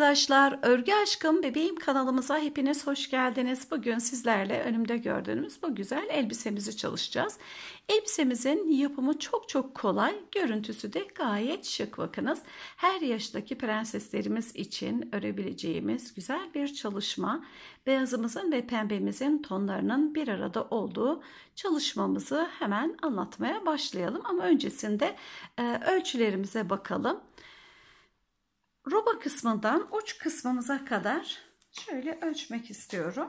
arkadaşlar, Örgü Aşkım Bebeğim kanalımıza hepiniz hoş geldiniz. Bugün sizlerle önümde gördüğünüz bu güzel elbisemizi çalışacağız. Elbisemizin yapımı çok çok kolay, görüntüsü de gayet şık bakınız. Her yaştaki prenseslerimiz için örebileceğimiz güzel bir çalışma. Beyazımızın ve pembemizin tonlarının bir arada olduğu çalışmamızı hemen anlatmaya başlayalım. Ama öncesinde e, ölçülerimize bakalım roba kısmından uç kısmımıza kadar şöyle ölçmek istiyorum.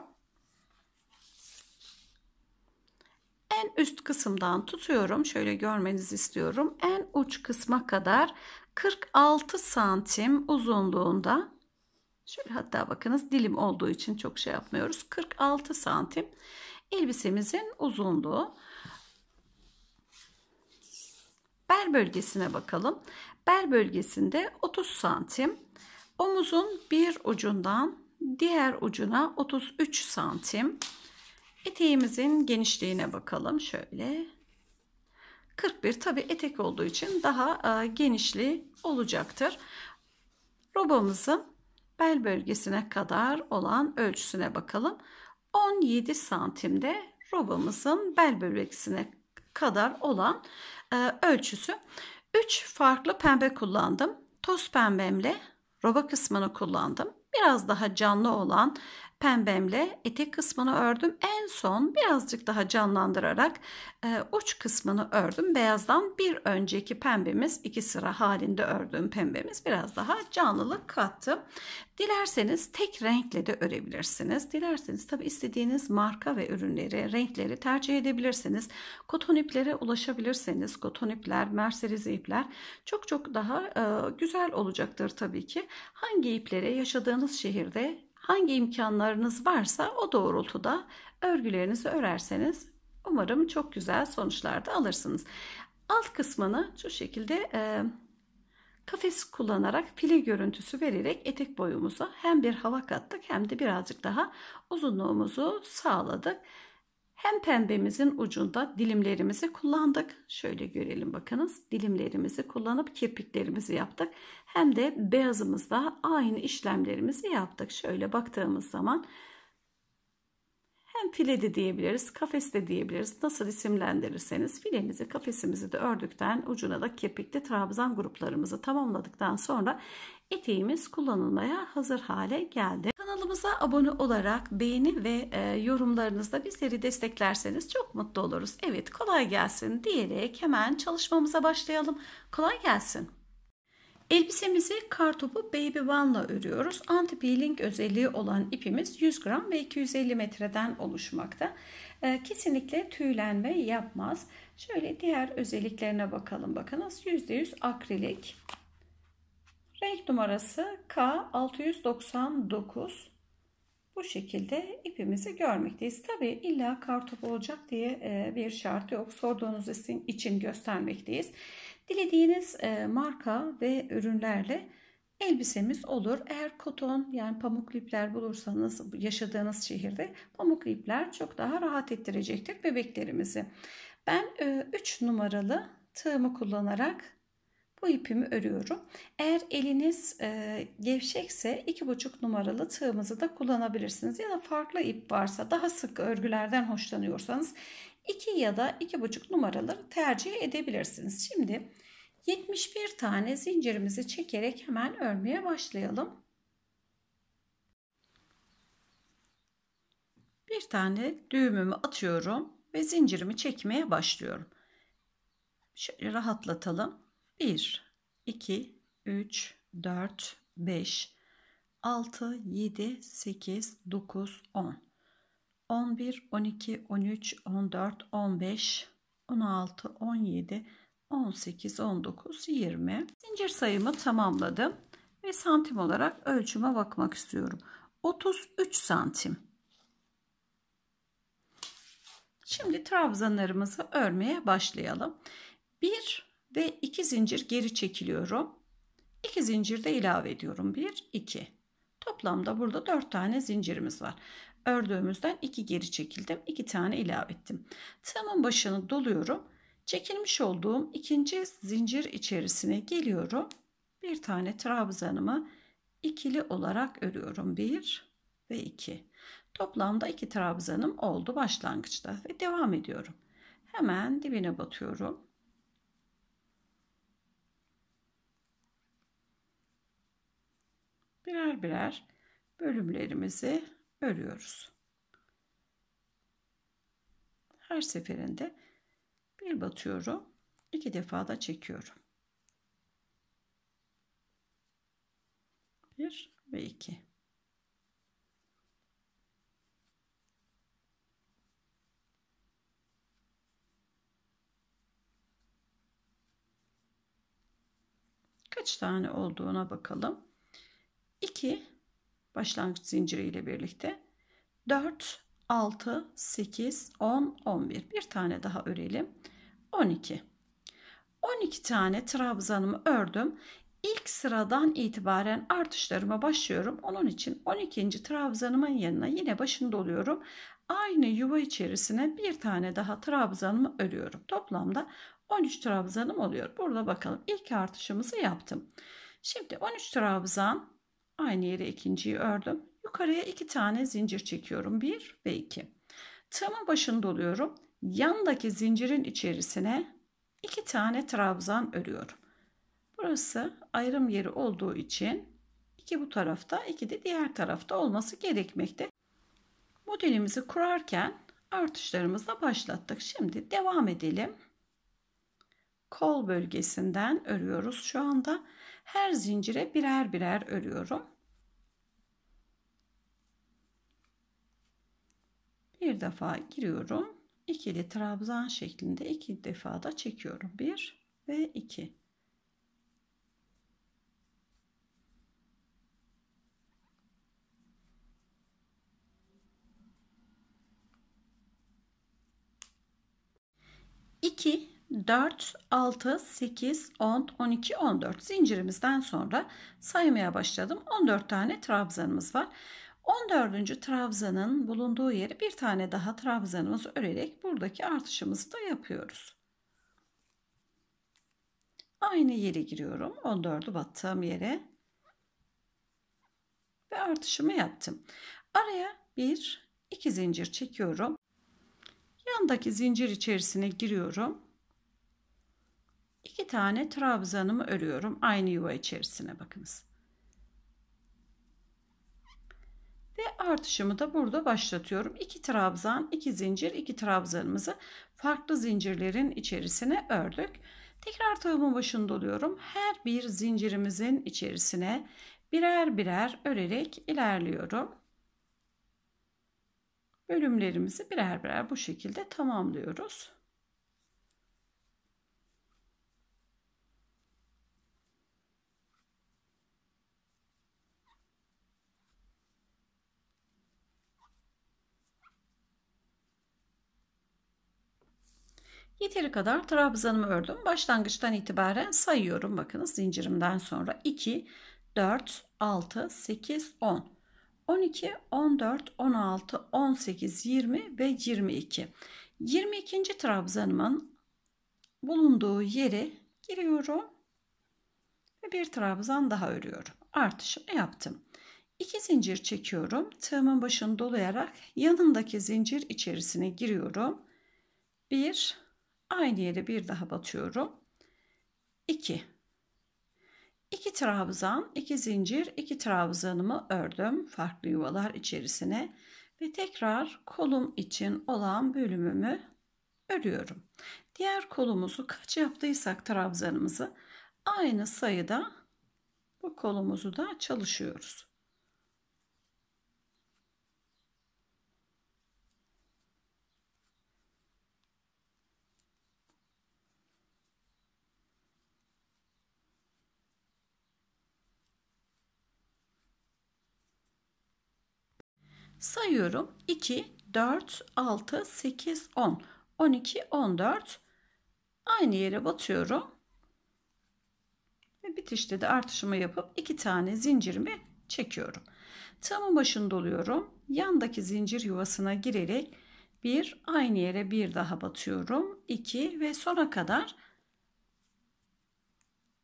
En üst kısımdan tutuyorum. Şöyle görmenizi istiyorum. En uç kısma kadar 46 santim uzunluğunda şöyle hatta bakınız dilim olduğu için çok şey yapmıyoruz. 46 santim elbisemizin uzunluğu. Bel bölgesine bakalım. Bel bölgesinde 30 santim. Omuzun bir ucundan diğer ucuna 33 santim. Eteğimizin genişliğine bakalım şöyle. 41 tabi etek olduğu için daha e, genişliği olacaktır. Robamızın bel bölgesine kadar olan ölçüsüne bakalım. 17 santimde robamızın bel bölgesine kadar olan e, ölçüsü. 3 farklı pembe kullandım. Toz pembemle roba kısmını kullandım. Biraz daha canlı olan pembemle etek kısmını ördüm. En son birazcık daha canlandırarak e, uç kısmını ördüm. Beyazdan bir önceki pembemiz iki sıra halinde ördüğüm pembemiz biraz daha canlılık kattı. Dilerseniz tek renkle de örebilirsiniz. Dilerseniz tabi istediğiniz marka ve ürünleri, renkleri tercih edebilirsiniz. Koton iplere ulaşabilirseniz koton ipler, merserize ipler çok çok daha e, güzel olacaktır tabii ki. Hangi iplere yaşadığınız şehirde hangi imkanlarınız varsa o doğrultuda örgülerinizi örerseniz umarım çok güzel sonuçlar da alırsınız. Alt kısmını şu şekilde e, kafes kullanarak file görüntüsü vererek etek boyumuzu hem bir hava kattık hem de birazcık daha uzunluğumuzu sağladık. Hem pembemizin ucunda dilimlerimizi kullandık. Şöyle görelim bakınız. Dilimlerimizi kullanıp kirpiklerimizi yaptık. Hem de beyazımızda aynı işlemlerimizi yaptık. Şöyle baktığımız zaman hem file de diyebiliriz, kafes de diyebiliriz. Nasıl isimlendirirseniz filemizi, kafesimizi de ördükten ucuna da kirpikli trabzan gruplarımızı tamamladıktan sonra eteğimiz kullanılmaya hazır hale geldi. Kanalımıza abone olarak beğeni ve e, yorumlarınızla bizleri desteklerseniz çok mutlu oluruz. Evet kolay gelsin diyerek hemen çalışmamıza başlayalım. Kolay gelsin. Elbisemizi kartopu Baby one ile örüyoruz. Anti-peeling özelliği olan ipimiz 100 gram ve 250 metreden oluşmakta. Ee, kesinlikle tüylenme yapmaz. Şöyle diğer özelliklerine bakalım. Bakınız %100 akrilik. Renk numarası K699 bu şekilde ipimizi görmekteyiz. Tabi illa kartopu olacak diye e, bir şart yok. Sorduğunuz için göstermekteyiz. Dilediğiniz e, marka ve ürünlerle elbisemiz olur. Eğer koton yani pamuk ipler bulursanız yaşadığınız şehirde pamuk ipler çok daha rahat ettirecektir bebeklerimizi. Ben 3 e, numaralı tığımı kullanarak bu ipimi örüyorum. Eğer eliniz e, gevşekse 2,5 numaralı tığımızı da kullanabilirsiniz. Ya da farklı ip varsa daha sık örgülerden hoşlanıyorsanız 2 ya da 2,5 numaraları tercih edebilirsiniz. Şimdi 71 tane zincirimizi çekerek hemen örmeye başlayalım. Bir tane düğümümü atıyorum ve zincirimi çekmeye başlıyorum. Şöyle rahatlatalım. 1, 2, 3, 4, 5, 6, 7, 8, 9, 10, 11, 12, 13, 14, 15, 16, 17, 18, 19, 20. Zincir sayımı tamamladım ve santim olarak ölçüme bakmak istiyorum. 33 santim. Şimdi trabzanlarımızı örmeye başlayalım. 1 ve 2 zincir geri çekiliyorum. 2 zincir de ilave ediyorum. 1, 2. Toplamda burada 4 tane zincirimiz var. Ördüğümüzden 2 geri çekildim. 2 tane ilave ettim. Tığımın başını doluyorum. Çekilmiş olduğum ikinci zincir içerisine geliyorum. Bir tane trabzanımı ikili olarak örüyorum. 1 ve 2. Toplamda 2 trabzanım oldu başlangıçta ve devam ediyorum. Hemen dibine batıyorum. birer birer bölümlerimizi örüyoruz. Her seferinde bir batıyorum, iki defa da çekiyorum. Bir ve iki. Kaç tane olduğuna bakalım. 2 başlangıç zinciri ile birlikte 4 6 8 10 11 bir tane daha örelim 12 12 tane trabzanımı ördüm ilk sıradan itibaren artışlarıma başlıyorum onun için 12. trabzanımın yanına yine başını doluyorum aynı yuva içerisine bir tane daha trabzanımı örüyorum toplamda 13 trabzanım oluyor burada bakalım ilk artışımızı yaptım şimdi 13 trabzan Aynı yere ikinciyi ördüm. Yukarıya iki tane zincir çekiyorum. Bir ve iki. Tığımın başını doluyorum. Yandaki zincirin içerisine iki tane trabzan örüyorum. Burası ayrım yeri olduğu için iki bu tarafta iki de diğer tarafta olması gerekmekte. Modelimizi kurarken artışlarımızla başlattık. Şimdi devam edelim. Kol bölgesinden örüyoruz şu anda her zincire birer birer örüyorum. Bir defa giriyorum. ikili trabzan şeklinde iki defa da çekiyorum. Bir ve iki. İki 4, 6, 8, 10, 12, 14 zincirimizden sonra saymaya başladım. 14 tane trabzanımız var. 14. trabzanın bulunduğu yeri bir tane daha trabzanımız örerek buradaki artışımızı da yapıyoruz. Aynı yere giriyorum. 14'ü battığım yere. Ve artışımı yaptım. Araya bir iki zincir çekiyorum. Yandaki zincir içerisine giriyorum 2 tane trabzanımı örüyorum aynı yuva içerisine bakınız. Ve artışımı da burada başlatıyorum. 2 trabzan, 2 zincir, 2 trabzanımızı farklı zincirlerin içerisine ördük. Tekrar tığımın başında oluyorum. Her bir zincirimizin içerisine birer birer örerek ilerliyorum. Bölümlerimizi birer birer bu şekilde tamamlıyoruz. Yeteri kadar trabzanımı ördüm. Başlangıçtan itibaren sayıyorum. Bakınız zincirimden sonra 2, 4, 6, 8, 10. 12, 14, 16, 18, 20 ve 22. 22. trabzanımın bulunduğu yere giriyorum ve bir trabzan daha örüyorum. Artışımı yaptım. 2 zincir çekiyorum. Tığımın başını dolayarak yanındaki zincir içerisine giriyorum. 1 Aynı yere bir daha batıyorum. 2. 2 trabzan, 2 zincir, 2 trabzanımı ördüm farklı yuvalar içerisine ve tekrar kolum için olan bölümümü örüyorum. Diğer kolumuzu kaç yaptıysak trabzanımızı aynı sayıda bu kolumuzu da çalışıyoruz. Sayıyorum. 2, 4, 6, 8, 10, 12, 14. Aynı yere batıyorum. Ve bitişte de artışımı yapıp iki tane zincirimi çekiyorum. Tığımın başını doluyorum. Yandaki zincir yuvasına girerek bir aynı yere bir daha batıyorum. 2 ve sona kadar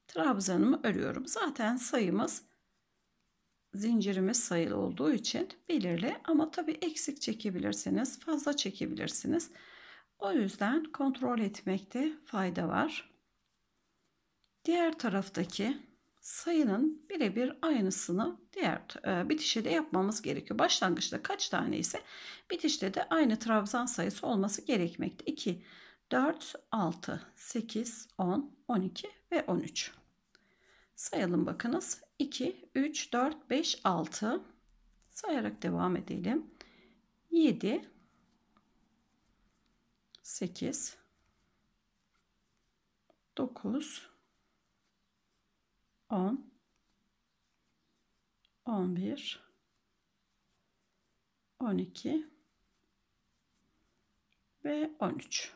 trabzanımı örüyorum. Zaten sayımız zincirimiz sayılı olduğu için belirli ama tabi eksik çekebilirsiniz fazla çekebilirsiniz o yüzden kontrol etmekte fayda var diğer taraftaki sayının birebir aynısını diğer e, bitişe de yapmamız gerekiyor başlangıçta kaç tane ise bitişte de aynı trabzan sayısı olması gerekmekte 2 4 6 8 10 12 ve 13 sayalım bakınız 2, 3, 4, 5, 6 sayarak devam edelim. 7, 8, 9, 10, 11, 12 ve 13.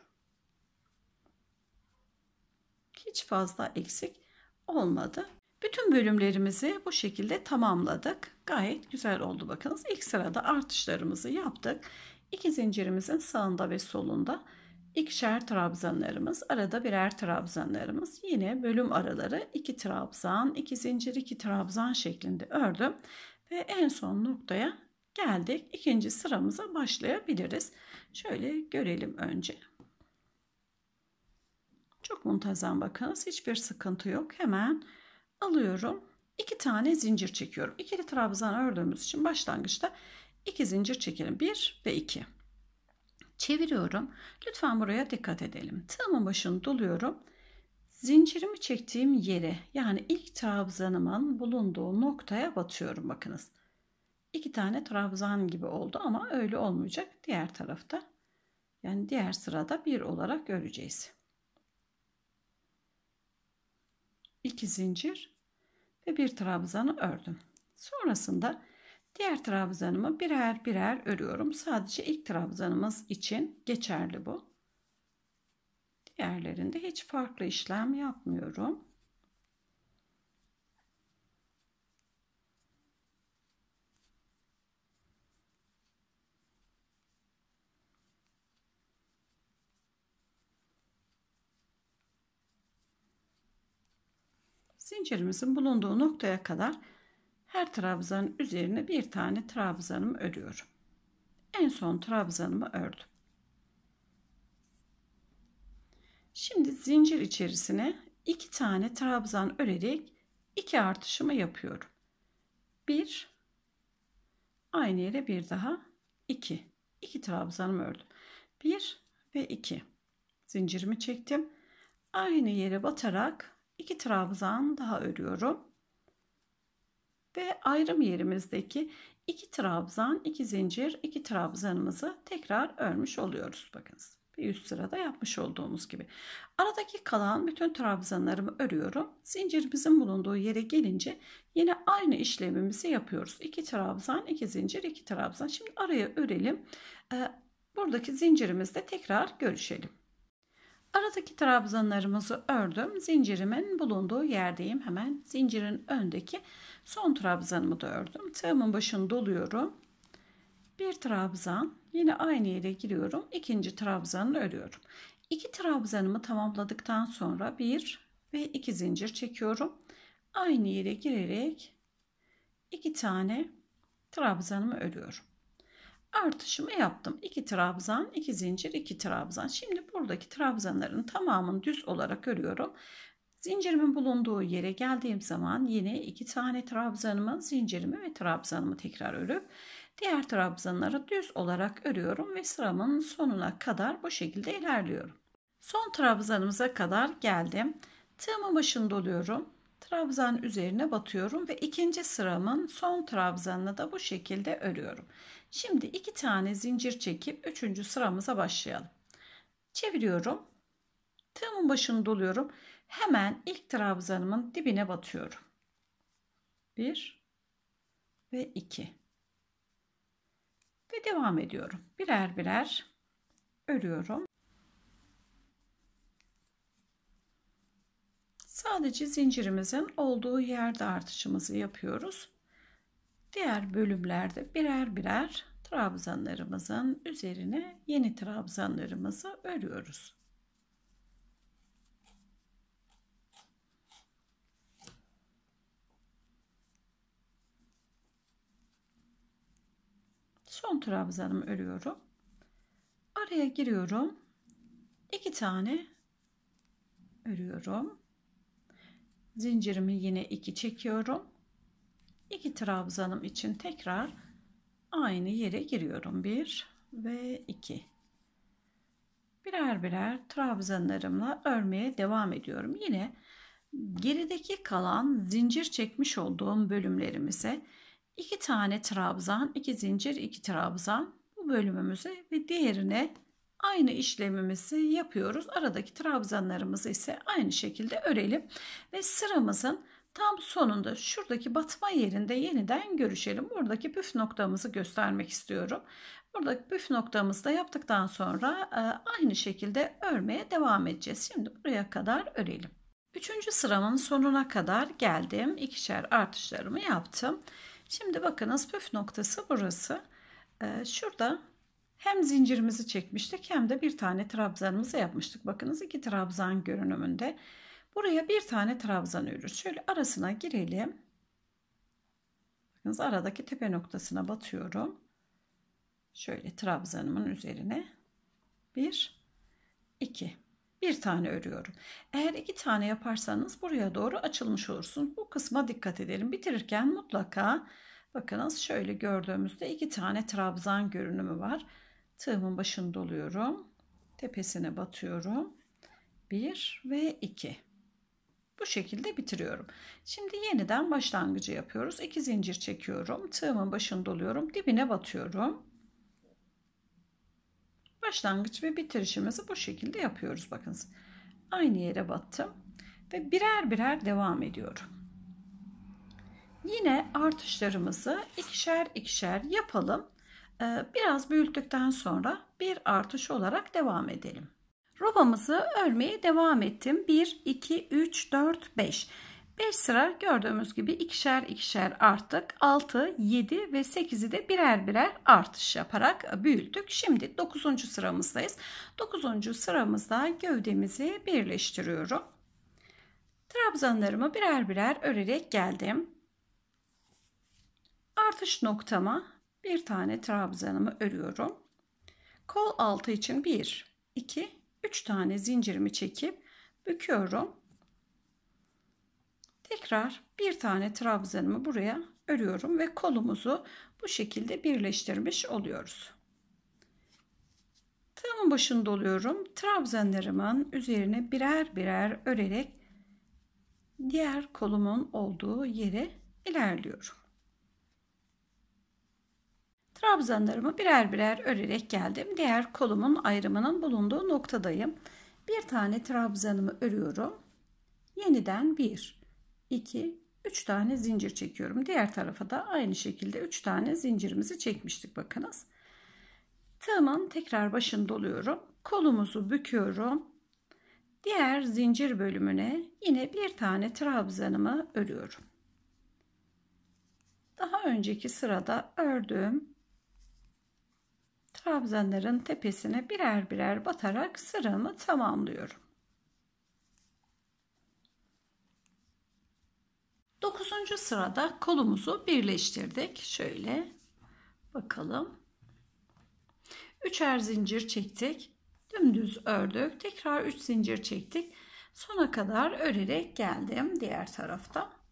Hiç fazla eksik olmadı. Bütün bölümlerimizi bu şekilde tamamladık. Gayet güzel oldu bakınız. İlk sırada artışlarımızı yaptık. İki zincirimizin sağında ve solunda ikişer trabzanlarımız, arada birer trabzanlarımız. Yine bölüm araları iki trabzan, iki zincir, iki trabzan şeklinde ördüm. Ve en son noktaya geldik. İkinci sıramıza başlayabiliriz. Şöyle görelim önce. Çok muntazam bakınız. Hiçbir sıkıntı yok. Hemen alıyorum. 2 tane zincir çekiyorum. İkili trabzan ördüğümüz için başlangıçta 2 zincir çekelim. 1 ve 2. Çeviriyorum. Lütfen buraya dikkat edelim. Tığımın başını doluyorum. Zincirimi çektiğim yere yani ilk trabzanımın bulunduğu noktaya batıyorum bakınız. İki tane trabzan gibi oldu ama öyle olmayacak. Diğer tarafta yani diğer sırada bir olarak göreceğiz. 2 zincir ve bir trabzanı ördüm. Sonrasında diğer trabzanımı birer birer örüyorum. Sadece ilk trabzanımız için geçerli bu. Diğerlerinde hiç farklı işlem yapmıyorum. zincirimizin bulunduğu noktaya kadar her trabzanın üzerine bir tane trabzanımı örüyorum. En son trabzanımı ördüm. Şimdi zincir içerisine iki tane trabzan örerek iki artışımı yapıyorum. Bir, aynı yere bir daha iki. İki trabzanımı ördüm. Bir ve iki. Zincirimi çektim. Aynı yere batarak 2 trabzan daha örüyorum. Ve ayrım yerimizdeki iki trabzan, iki zincir, iki trabzanımızı tekrar örmüş oluyoruz. Bakınız. Bir üst sırada yapmış olduğumuz gibi. Aradaki kalan bütün trabzanlarımı örüyorum. Zincirimizin bulunduğu yere gelince yine aynı işlemimizi yapıyoruz. 2 trabzan, iki zincir, iki trabzan. Şimdi araya örelim. Ee, buradaki zincirimizde tekrar görüşelim. Aradaki trabzanlarımızı ördüm. Zincirimin bulunduğu yerdeyim. Hemen zincirin öndeki son trabzanımı da ördüm. Tığımın başını doluyorum. Bir trabzan yine aynı yere giriyorum. İkinci trabzanı örüyorum. İki trabzanımı tamamladıktan sonra bir ve iki zincir çekiyorum. Aynı yere girerek iki tane trabzanımı örüyorum artışımı yaptım. 2 trabzan, 2 zincir, 2 trabzan. Şimdi buradaki trabzanların tamamını düz olarak örüyorum. Zincirimin bulunduğu yere geldiğim zaman yine 2 tane trabzanımı, zincirimi ve trabzanımı tekrar örüp diğer trabzanları düz olarak örüyorum ve sıramın sonuna kadar bu şekilde ilerliyorum. Son trabzanımıza kadar geldim. Tığımın başını doluyorum trabzan üzerine batıyorum ve ikinci sıramın son trabzanını da bu şekilde örüyorum. Şimdi iki tane zincir çekip üçüncü sıramıza başlayalım. Çeviriyorum. Tığımın başını doluyorum. Hemen ilk trabzanımın dibine batıyorum. 1 ve 2 ve devam ediyorum. Birer birer örüyorum. Sadece zincirimizin olduğu yerde artışımızı yapıyoruz. Diğer bölümlerde birer birer trabzanlarımızın üzerine yeni trabzanlarımızı örüyoruz. Son trabzanımı örüyorum. Araya giriyorum. 2 tane örüyorum zincirimi yine 2 çekiyorum. 2 trabzanım için tekrar aynı yere giriyorum. 1 ve 2. Birer birer trabzanlarımla örmeye devam ediyorum. Yine gerideki kalan zincir çekmiş olduğum bölümlerimize 2 tane trabzan, 2 zincir, 2 trabzan bu bölümümüze ve diğerine aynı işlemimizi yapıyoruz. Aradaki trabzanlarımızı ise aynı şekilde örelim ve sıramızın tam sonunda şuradaki batma yerinde yeniden görüşelim. Buradaki püf noktamızı göstermek istiyorum. Buradaki püf noktamızı da yaptıktan sonra e, aynı şekilde örmeye devam edeceğiz. Şimdi buraya kadar örelim. Üçüncü sıramın sonuna kadar geldim. İkişer artışlarımı yaptım. Şimdi bakınız püf noktası burası. E, şurada hem zincirimizi çekmiştik hem de bir tane trabzanımızı yapmıştık. Bakınız iki trabzan görünümünde. Buraya bir tane trabzan örüyoruz. Şöyle arasına girelim. Bakınız aradaki tepe noktasına batıyorum. Şöyle trabzanımın üzerine bir, iki bir tane örüyorum. Eğer iki tane yaparsanız buraya doğru açılmış olursunuz. Bu kısma dikkat edelim. Bitirirken mutlaka bakınız şöyle gördüğümüzde iki tane trabzan görünümü var. Tığımın başını doluyorum. Tepesine batıyorum. 1 ve 2. Bu şekilde bitiriyorum. Şimdi yeniden başlangıcı yapıyoruz. 2 zincir çekiyorum. Tığımın başını doluyorum. Dibine batıyorum. Başlangıç ve bitirişimizi bu şekilde yapıyoruz. Bakınız. Aynı yere battım. Ve birer birer devam ediyorum. Yine artışlarımızı ikişer ikişer yapalım. Ee, biraz büyüttükten sonra bir artış olarak devam edelim. Robamızı örmeye devam ettim. 1, 2, 3, 4, 5. 5 sıra gördüğümüz gibi ikişer ikişer arttık. 6, 7 ve 8'i de birer birer artış yaparak büyüttük. Şimdi 9. sıramızdayız. 9. sıramızda gövdemizi birleştiriyorum. Trabzanlarımı birer birer örerek geldim. Artış noktama bir tane trabzanımı örüyorum. Kol altı için 1, 2, 3 tane zincirimi çekip büküyorum. Tekrar bir tane trabzanımı buraya örüyorum ve kolumuzu bu şekilde birleştirmiş oluyoruz. Tığımın başını doluyorum. Trabzanlarımın üzerine birer birer örerek diğer kolumun olduğu yere ilerliyorum. Trabzanlarımı birer birer örerek geldim. Diğer kolumun ayrımının bulunduğu noktadayım. Bir tane trabzanımı örüyorum. Yeniden 1, 2, 3 tane zincir çekiyorum. Diğer tarafa da aynı şekilde 3 tane zincirimizi çekmiştik bakınız. Tığımın tekrar başını doluyorum. Kolumuzu büküyorum. Diğer zincir bölümüne yine bir tane trabzanımı örüyorum. Daha önceki sırada ördüğüm trabzanların tepesine birer birer batarak sıramı tamamlıyorum. 9. sırada kolumuzu birleştirdik. Şöyle bakalım. Üçer zincir çektik. Dümdüz ördük. Tekrar 3 zincir çektik. Sona kadar örerek geldim diğer tarafta.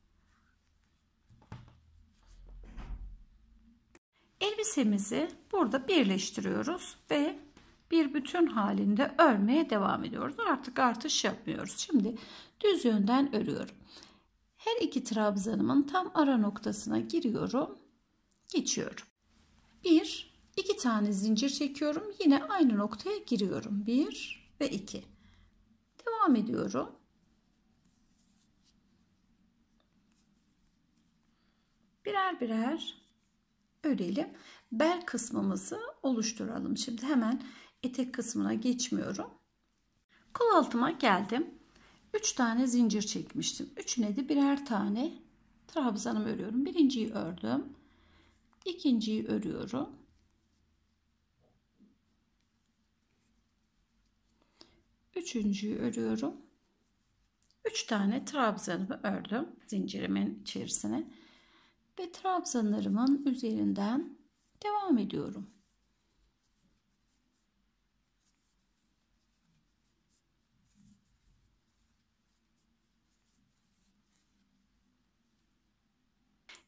Elbisemizi burada birleştiriyoruz ve bir bütün halinde örmeye devam ediyoruz. Artık artış yapmıyoruz. Şimdi düz yönden örüyorum. Her iki trabzanımın tam ara noktasına giriyorum. Geçiyorum. 1 2 tane zincir çekiyorum. Yine aynı noktaya giriyorum. 1 ve 2. Devam ediyorum. Birer birer örelim. Bel kısmımızı oluşturalım. Şimdi hemen etek kısmına geçmiyorum. Kol altıma geldim. 3 tane zincir çekmiştim. Üçüne de birer tane trabzanımı örüyorum. Birinciyi ördüm. İkinciyi örüyorum. Üçüncüyü örüyorum. 3 tane trabzanımı ördüm zincirimin içerisine ve trabzanlarımın üzerinden devam ediyorum.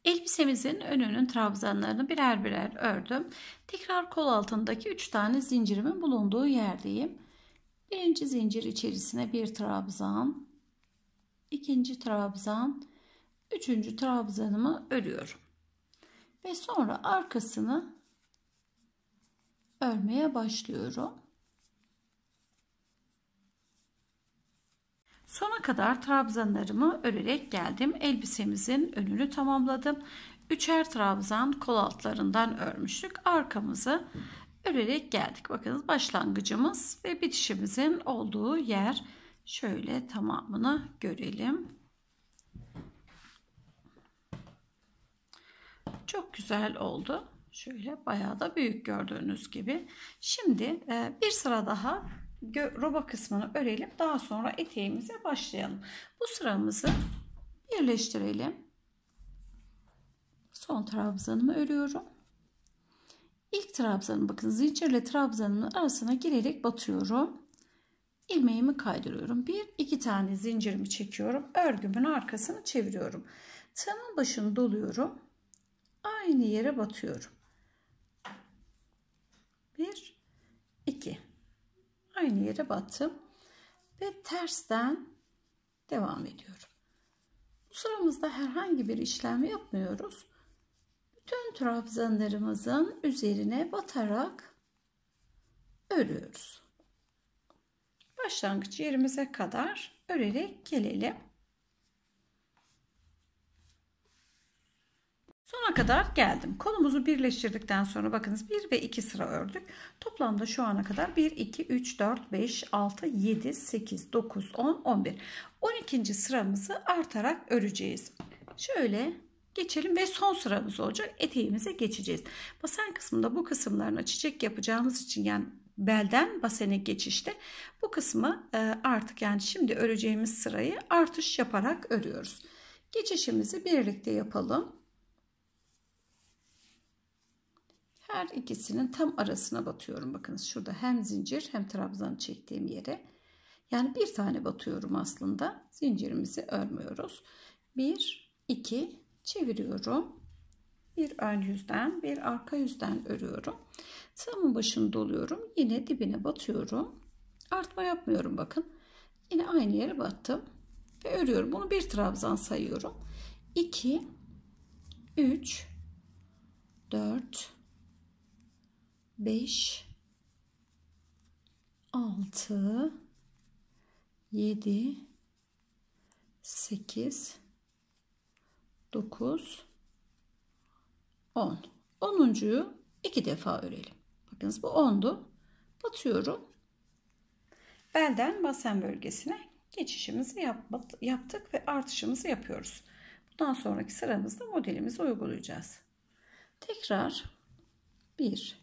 Elbisemizin önünün trabzanlarını birer birer ördüm. Tekrar kol altındaki 3 tane zincirimin bulunduğu yerdeyim. Birinci zincir içerisine bir trabzan, ikinci trabzan, üçüncü trabzanımı örüyorum. Ve sonra arkasını örmeye başlıyorum. Sona kadar trabzanlarımı örerek geldim. Elbisemizin önünü tamamladım. Üçer trabzan kol altlarından örmüştük. Arkamızı örerek geldik. Bakınız başlangıcımız ve bitişimizin olduğu yer şöyle tamamını görelim. Çok güzel oldu. Şöyle bayağı da büyük gördüğünüz gibi. Şimdi e, bir sıra daha roba kısmını örelim. Daha sonra eteğimize başlayalım. Bu sıramızı birleştirelim. Son trabzanımı örüyorum. İlk trabzanım bakın zincirle trabzanımın arasına girerek batıyorum. Ilmeğimi kaydırıyorum. Bir iki tane zincirimi çekiyorum. Örgümün arkasını çeviriyorum. Tığımın başını doluyorum aynı yere batıyorum. 1 2 Aynı yere battım ve tersten devam ediyorum. Bu sıramızda herhangi bir işlem yapmıyoruz. Bütün trabzanlarımızın üzerine batarak örüyoruz. Başlangıç yerimize kadar örerek gelelim. Sona kadar geldim. Kolumuzu birleştirdikten sonra bakınız 1 ve 2 sıra ördük. Toplamda şu ana kadar 1, 2, 3, 4, 5, 6, 7, 8, 9, 10, 11. 12. sıramızı artarak öreceğiz. Şöyle geçelim ve son sıramız olacak. Eteğimize geçeceğiz. Basen kısmında bu kısımlarına çiçek yapacağımız için yani belden basene geçişte bu kısmı e, artık yani şimdi öreceğimiz sırayı artış yaparak örüyoruz. Geçişimizi birlikte yapalım. Her ikisinin tam arasına batıyorum. Bakınız şurada hem zincir hem trabzan çektiğim yere. Yani bir tane batıyorum aslında. Zincirimizi örmüyoruz. 1, 2 çeviriyorum. Bir ön yüzden bir arka yüzden örüyorum. Tamın başını doluyorum. Yine dibine batıyorum. Artma yapmıyorum bakın. Yine aynı yere battım. Ve örüyorum. Bunu bir trabzan sayıyorum. 2, 3, 4, 5 6 7 8 9 10 Onuncuyu iki defa örelim. Bakınız bu 10'du. Batıyorum. Belden basen bölgesine geçişimizi yaptık ve artışımızı yapıyoruz. Bundan sonraki sıramızda modelimizi uygulayacağız. Tekrar 1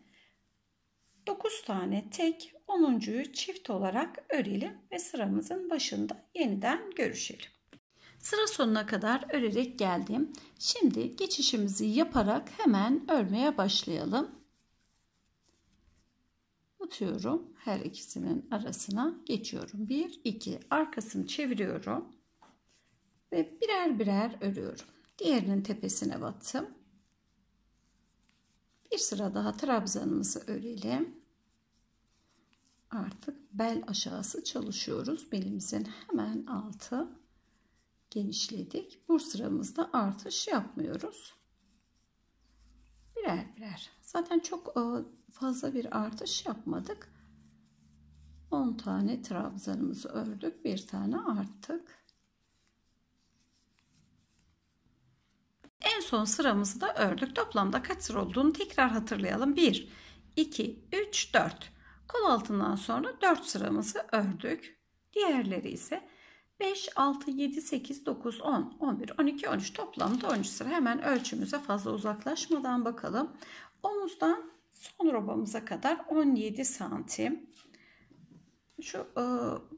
9 tane tek 10.yu çift olarak örelim ve sıramızın başında yeniden görüşelim. Sıra sonuna kadar örerek geldim. Şimdi geçişimizi yaparak hemen örmeye başlayalım. Utuyorum her ikisinin arasına geçiyorum. 1 2 arkasını çeviriyorum ve birer birer örüyorum. Diğerinin tepesine battım. Bir sıra daha trabzanımızı örelim. Artık bel aşağısı çalışıyoruz. Belimizin hemen altı genişledik. Bu sıramızda artış yapmıyoruz. Birer birer. Zaten çok e, fazla bir artış yapmadık. 10 tane trabzanımızı ördük. Bir tane arttık. En son sıramızı da ördük. Toplamda kaç sıra olduğunu tekrar hatırlayalım. 1, 2, 3, 4. Kol altından sonra 4 sıramızı ördük. Diğerleri ise 5, 6, 7, 8, 9, 10, 11, 12, 13 toplamda 13 sıra. Hemen ölçümüze fazla uzaklaşmadan bakalım. Omuzdan son robamıza kadar 17 santim. Şu e,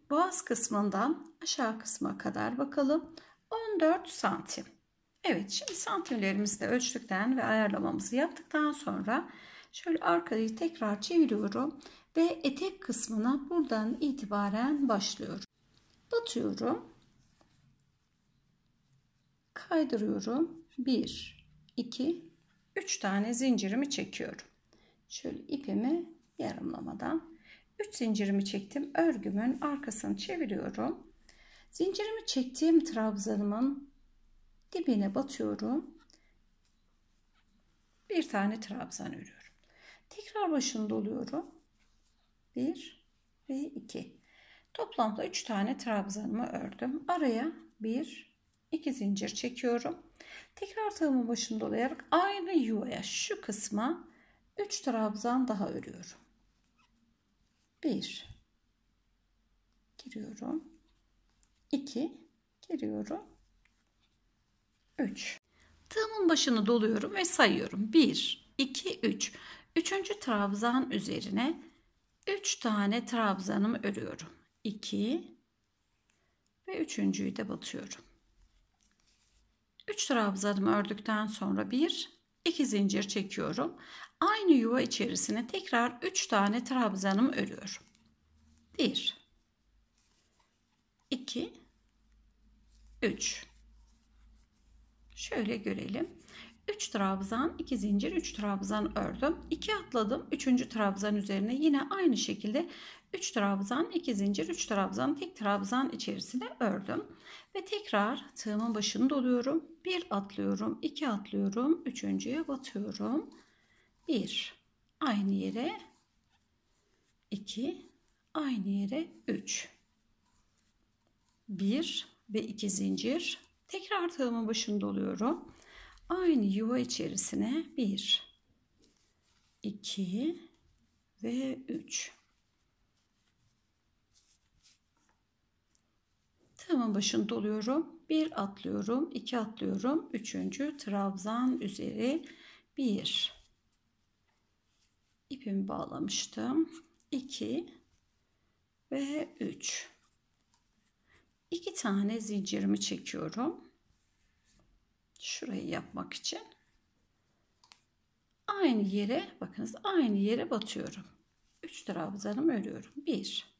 boğaz kısmından aşağı kısma kadar bakalım. 14 santim. Evet şimdi santimlerimizi de ölçtükten ve ayarlamamızı yaptıktan sonra şöyle arkayı tekrar çeviriyorum ve etek kısmına buradan itibaren başlıyorum. Batıyorum. Kaydırıyorum. 1, 2, 3 tane zincirimi çekiyorum. Şöyle ipimi yarımlamadan 3 zincirimi çektim. Örgümün arkasını çeviriyorum. Zincirimi çektiğim trabzanımın dibine batıyorum. Bir tane trabzan örüyorum. Tekrar başını doluyorum. 1 ve 2. Toplamda 3 tane trabzanımı ördüm. Araya 1 2 zincir çekiyorum. Tekrar tığımın başını dolayarak aynı yuvaya şu kısma 3 trabzan daha örüyorum. 1 giriyorum. 2 giriyorum. 3. Tığımın başını doluyorum ve sayıyorum. 1, 2, 3. Üçüncü trabzan üzerine 3 tane trabzanımı örüyorum. 2 ve üçüncüyü de batıyorum. 3 trabzanımı ördükten sonra 1, 2 zincir çekiyorum. Aynı yuva içerisine tekrar 3 tane trabzanımı örüyorum. 1 2 3 Şöyle görelim. 3 trabzan, 2 zincir, 3 trabzan ördüm. 2 atladım. 3. trabzan üzerine yine aynı şekilde 3 trabzan, 2 zincir, 3 trabzan, tek trabzan içerisine ördüm. Ve tekrar tığımın başını doluyorum. 1 atlıyorum, 2 atlıyorum, 3.ye batıyorum. 1 aynı yere 2 aynı yere 3 1 ve 2 zincir Tekrar tığımın başında oluyorum. Aynı yuva içerisine 1, 2 ve 3. Tığımın başını doluyorum. 1 atlıyorum, 2 atlıyorum. 3. trabzan üzeri 1. İpimi bağlamıştım. 2 ve 3 iki tane zincirimi çekiyorum. Şurayı yapmak için. Aynı yere bakınız aynı yere batıyorum. 3 trabzanımı örüyorum. 1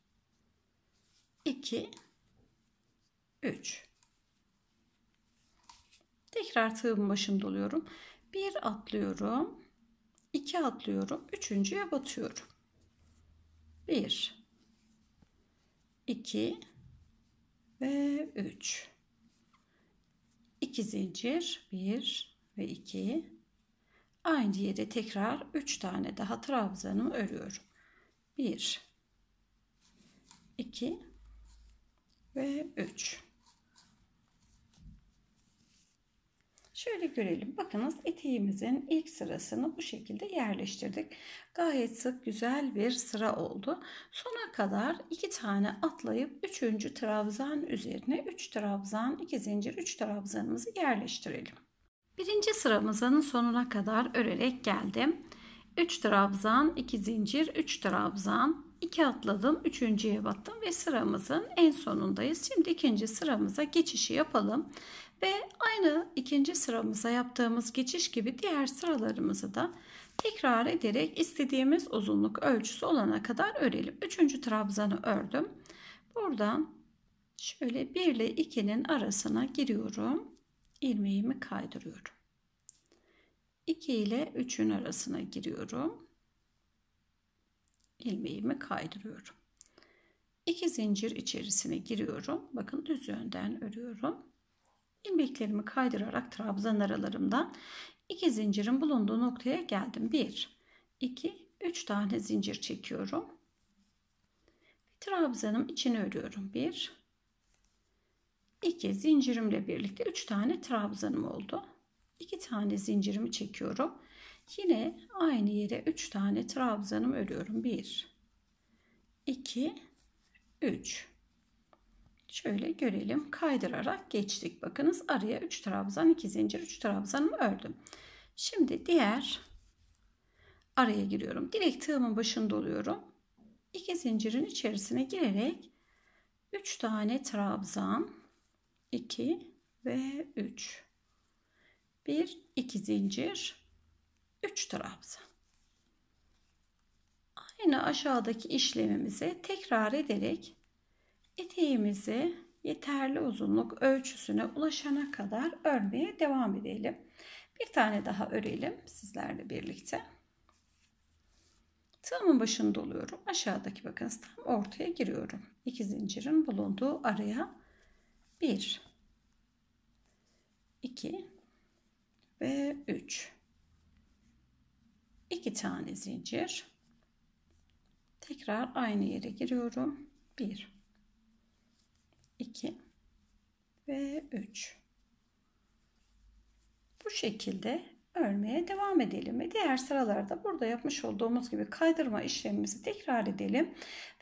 2 3 Tekrar tığımın başında oluyorum. 1 atlıyorum. 2 atlıyorum. 3.'ye batıyorum. 1 2 ve 3 2 zincir 1 ve 2 aynı yere tekrar 3 tane daha trabzanımı örüyorum 1 2 ve 3 Şöyle görelim. Bakınız eteğimizin ilk sırasını bu şekilde yerleştirdik. Gayet sık güzel bir sıra oldu. Sona kadar iki tane atlayıp üçüncü trabzan üzerine üç trabzan, iki zincir, üç trabzanımızı yerleştirelim. Birinci sıramızın sonuna kadar örerek geldim. 3 trabzan, 2 zincir, 3 trabzan, 2 atladım, 3.ye battım ve sıramızın en sonundayız. Şimdi ikinci sıramıza geçişi yapalım. Ve aynı ikinci sıramıza yaptığımız geçiş gibi diğer sıralarımızı da tekrar ederek istediğimiz uzunluk ölçüsü olana kadar örelim. Üçüncü trabzanı ördüm. Buradan şöyle 1 ile 2'nin arasına giriyorum. İlmeğimi kaydırıyorum. 2 ile 3'ün arasına giriyorum. İlmeğimi kaydırıyorum. 2 zincir içerisine giriyorum. Bakın düz yönden örüyorum ilmeklerimi kaydırarak trabzan aralarımdan iki zincirin bulunduğu noktaya geldim. 1, 2, 3 tane zincir çekiyorum. Trabzanım içini örüyorum. 1, 2 zincirimle birlikte 3 tane trabzanım oldu. 2 tane zincirimi çekiyorum. Yine aynı yere 3 tane trabzanım örüyorum. 1 2 3 Şöyle görelim. Kaydırarak geçtik. Bakınız araya 3 trabzan, 2 zincir, 3 trabzanımı ördüm. Şimdi diğer araya giriyorum. Direkt tığımın başında oluyorum. 2 zincirin içerisine girerek 3 tane trabzan 2 ve 3 1 2 zincir 3 trabzan aynı aşağıdaki işlemimizi tekrar ederek eteğimizi yeterli uzunluk ölçüsüne ulaşana kadar örmeye devam edelim. Bir tane daha örelim sizlerle birlikte. Tığımın başını doluyorum. Aşağıdaki bakın, tam ortaya giriyorum. İki zincirin bulunduğu araya 1 2 ve 3 2 tane zincir. Tekrar aynı yere giriyorum. 1 2 ve 3. Bu şekilde örmeye devam edelim ve diğer sıralarda burada yapmış olduğumuz gibi kaydırma işlemimizi tekrar edelim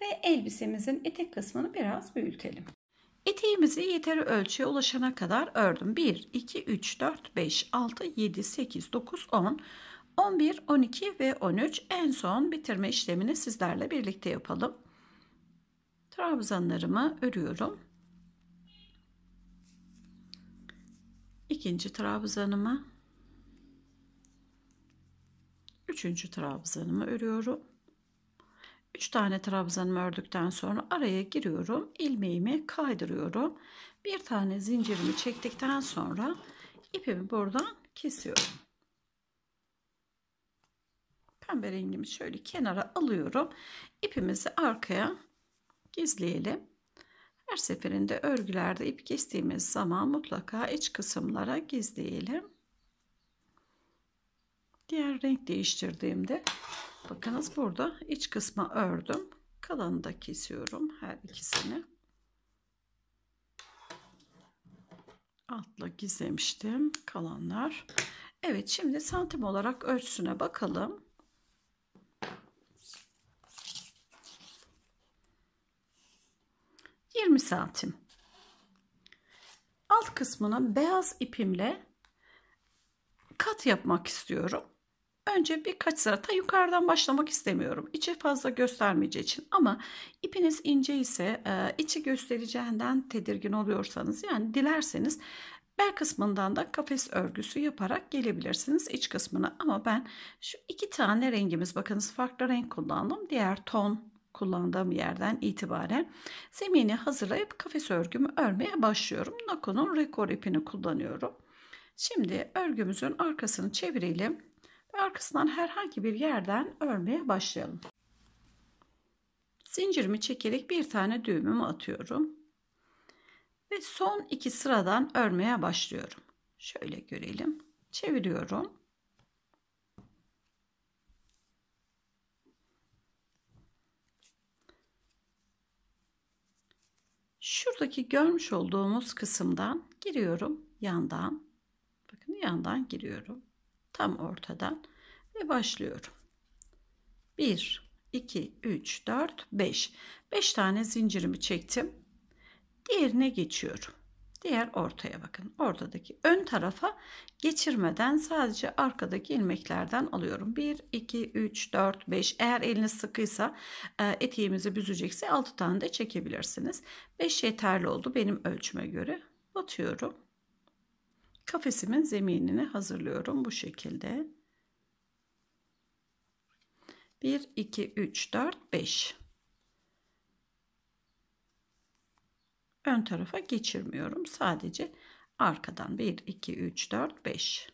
ve elbisemizin etek kısmını biraz büyütelim. Eteğimizi yeteri ölçüye ulaşana kadar ördüm. 1, 2, 3, 4, 5, 6, 7, 8, 9, 10, 11, 12 ve 13 en son bitirme işlemini sizlerle birlikte yapalım. Trabzanlarımı örüyorum. ikinci trabzanımı üçüncü trabzanımı örüyorum. 3 tane trabzanımı ördükten sonra araya giriyorum. ilmeğimi kaydırıyorum. Bir tane zincirimi çektikten sonra ipimi buradan kesiyorum. Pembe rengimi şöyle kenara alıyorum. İpimizi arkaya gizleyelim. Her seferinde örgülerde ip kestiğimiz zaman mutlaka iç kısımlara gizleyelim. Diğer renk değiştirdiğimde bakınız burada iç kısma ördüm. Kalanı da kesiyorum her ikisini. Altla gizlemiştim kalanlar. Evet şimdi santim olarak ölçüsüne bakalım. 20 santim. Alt kısmına beyaz ipimle kat yapmak istiyorum. Önce birkaç sıra ta yukarıdan başlamak istemiyorum. İçi fazla göstermeyeceği için ama ipiniz ince ise e, içi göstereceğinden tedirgin oluyorsanız yani dilerseniz bel kısmından da kafes örgüsü yaparak gelebilirsiniz iç kısmına. Ama ben şu iki tane rengimiz bakınız farklı renk kullandım. Diğer ton kullandığım yerden itibaren zemini hazırlayıp kafes örgümü örmeye başlıyorum. Nako'nun rekor ipini kullanıyorum. Şimdi örgümüzün arkasını çevirelim ve arkasından herhangi bir yerden örmeye başlayalım. Zincirimi çekerek bir tane düğümümü atıyorum. Ve son iki sıradan örmeye başlıyorum. Şöyle görelim. Çeviriyorum. Şuradaki görmüş olduğumuz kısımdan giriyorum yandan. Bakın yandan giriyorum. Tam ortadan ve başlıyorum. 1 2 3 4 5. 5 tane zincirimi çektim. Diğerine geçiyorum. Diğer ortaya bakın. Ortadaki ön tarafa geçirmeden sadece arkadaki ilmeklerden alıyorum. 1, 2, 3, 4, 5. Eğer eliniz sıkıysa e, eteğimizi büzecekse 6 tane de çekebilirsiniz. 5 yeterli oldu benim ölçüme göre. Batıyorum. Kafesimin zeminini hazırlıyorum bu şekilde. 1, 2, 3, 4, 5. ön tarafa geçirmiyorum. Sadece arkadan 1, 2, 3, 4, 5.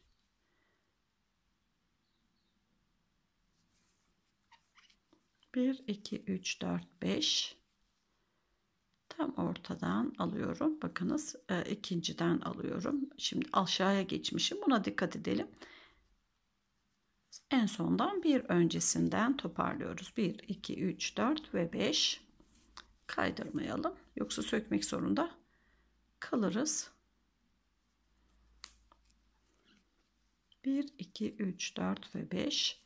Bir, iki, üç, dört, beş. Tam ortadan alıyorum. Bakınız e, ikinciden alıyorum. Şimdi aşağıya geçmişim. Buna dikkat edelim. En sondan bir öncesinden toparlıyoruz. Bir, iki, üç, dört ve beş. kaydırmayalım. Yoksa sökmek zorunda kalırız. 1, 2, 3, 4 ve 5.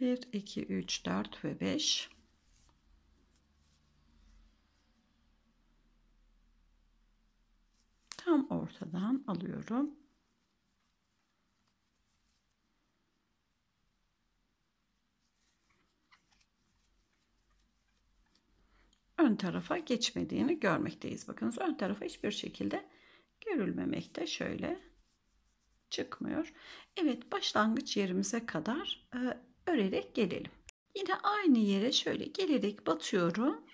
Bir, iki, üç, dört ve beş. Tam ortadan alıyorum. ön tarafa geçmediğini görmekteyiz. Bakınız ön tarafa hiçbir şekilde görülmemekte. Şöyle çıkmıyor. Evet başlangıç yerimize kadar e, örerek gelelim. Yine aynı yere şöyle gelerek batıyorum.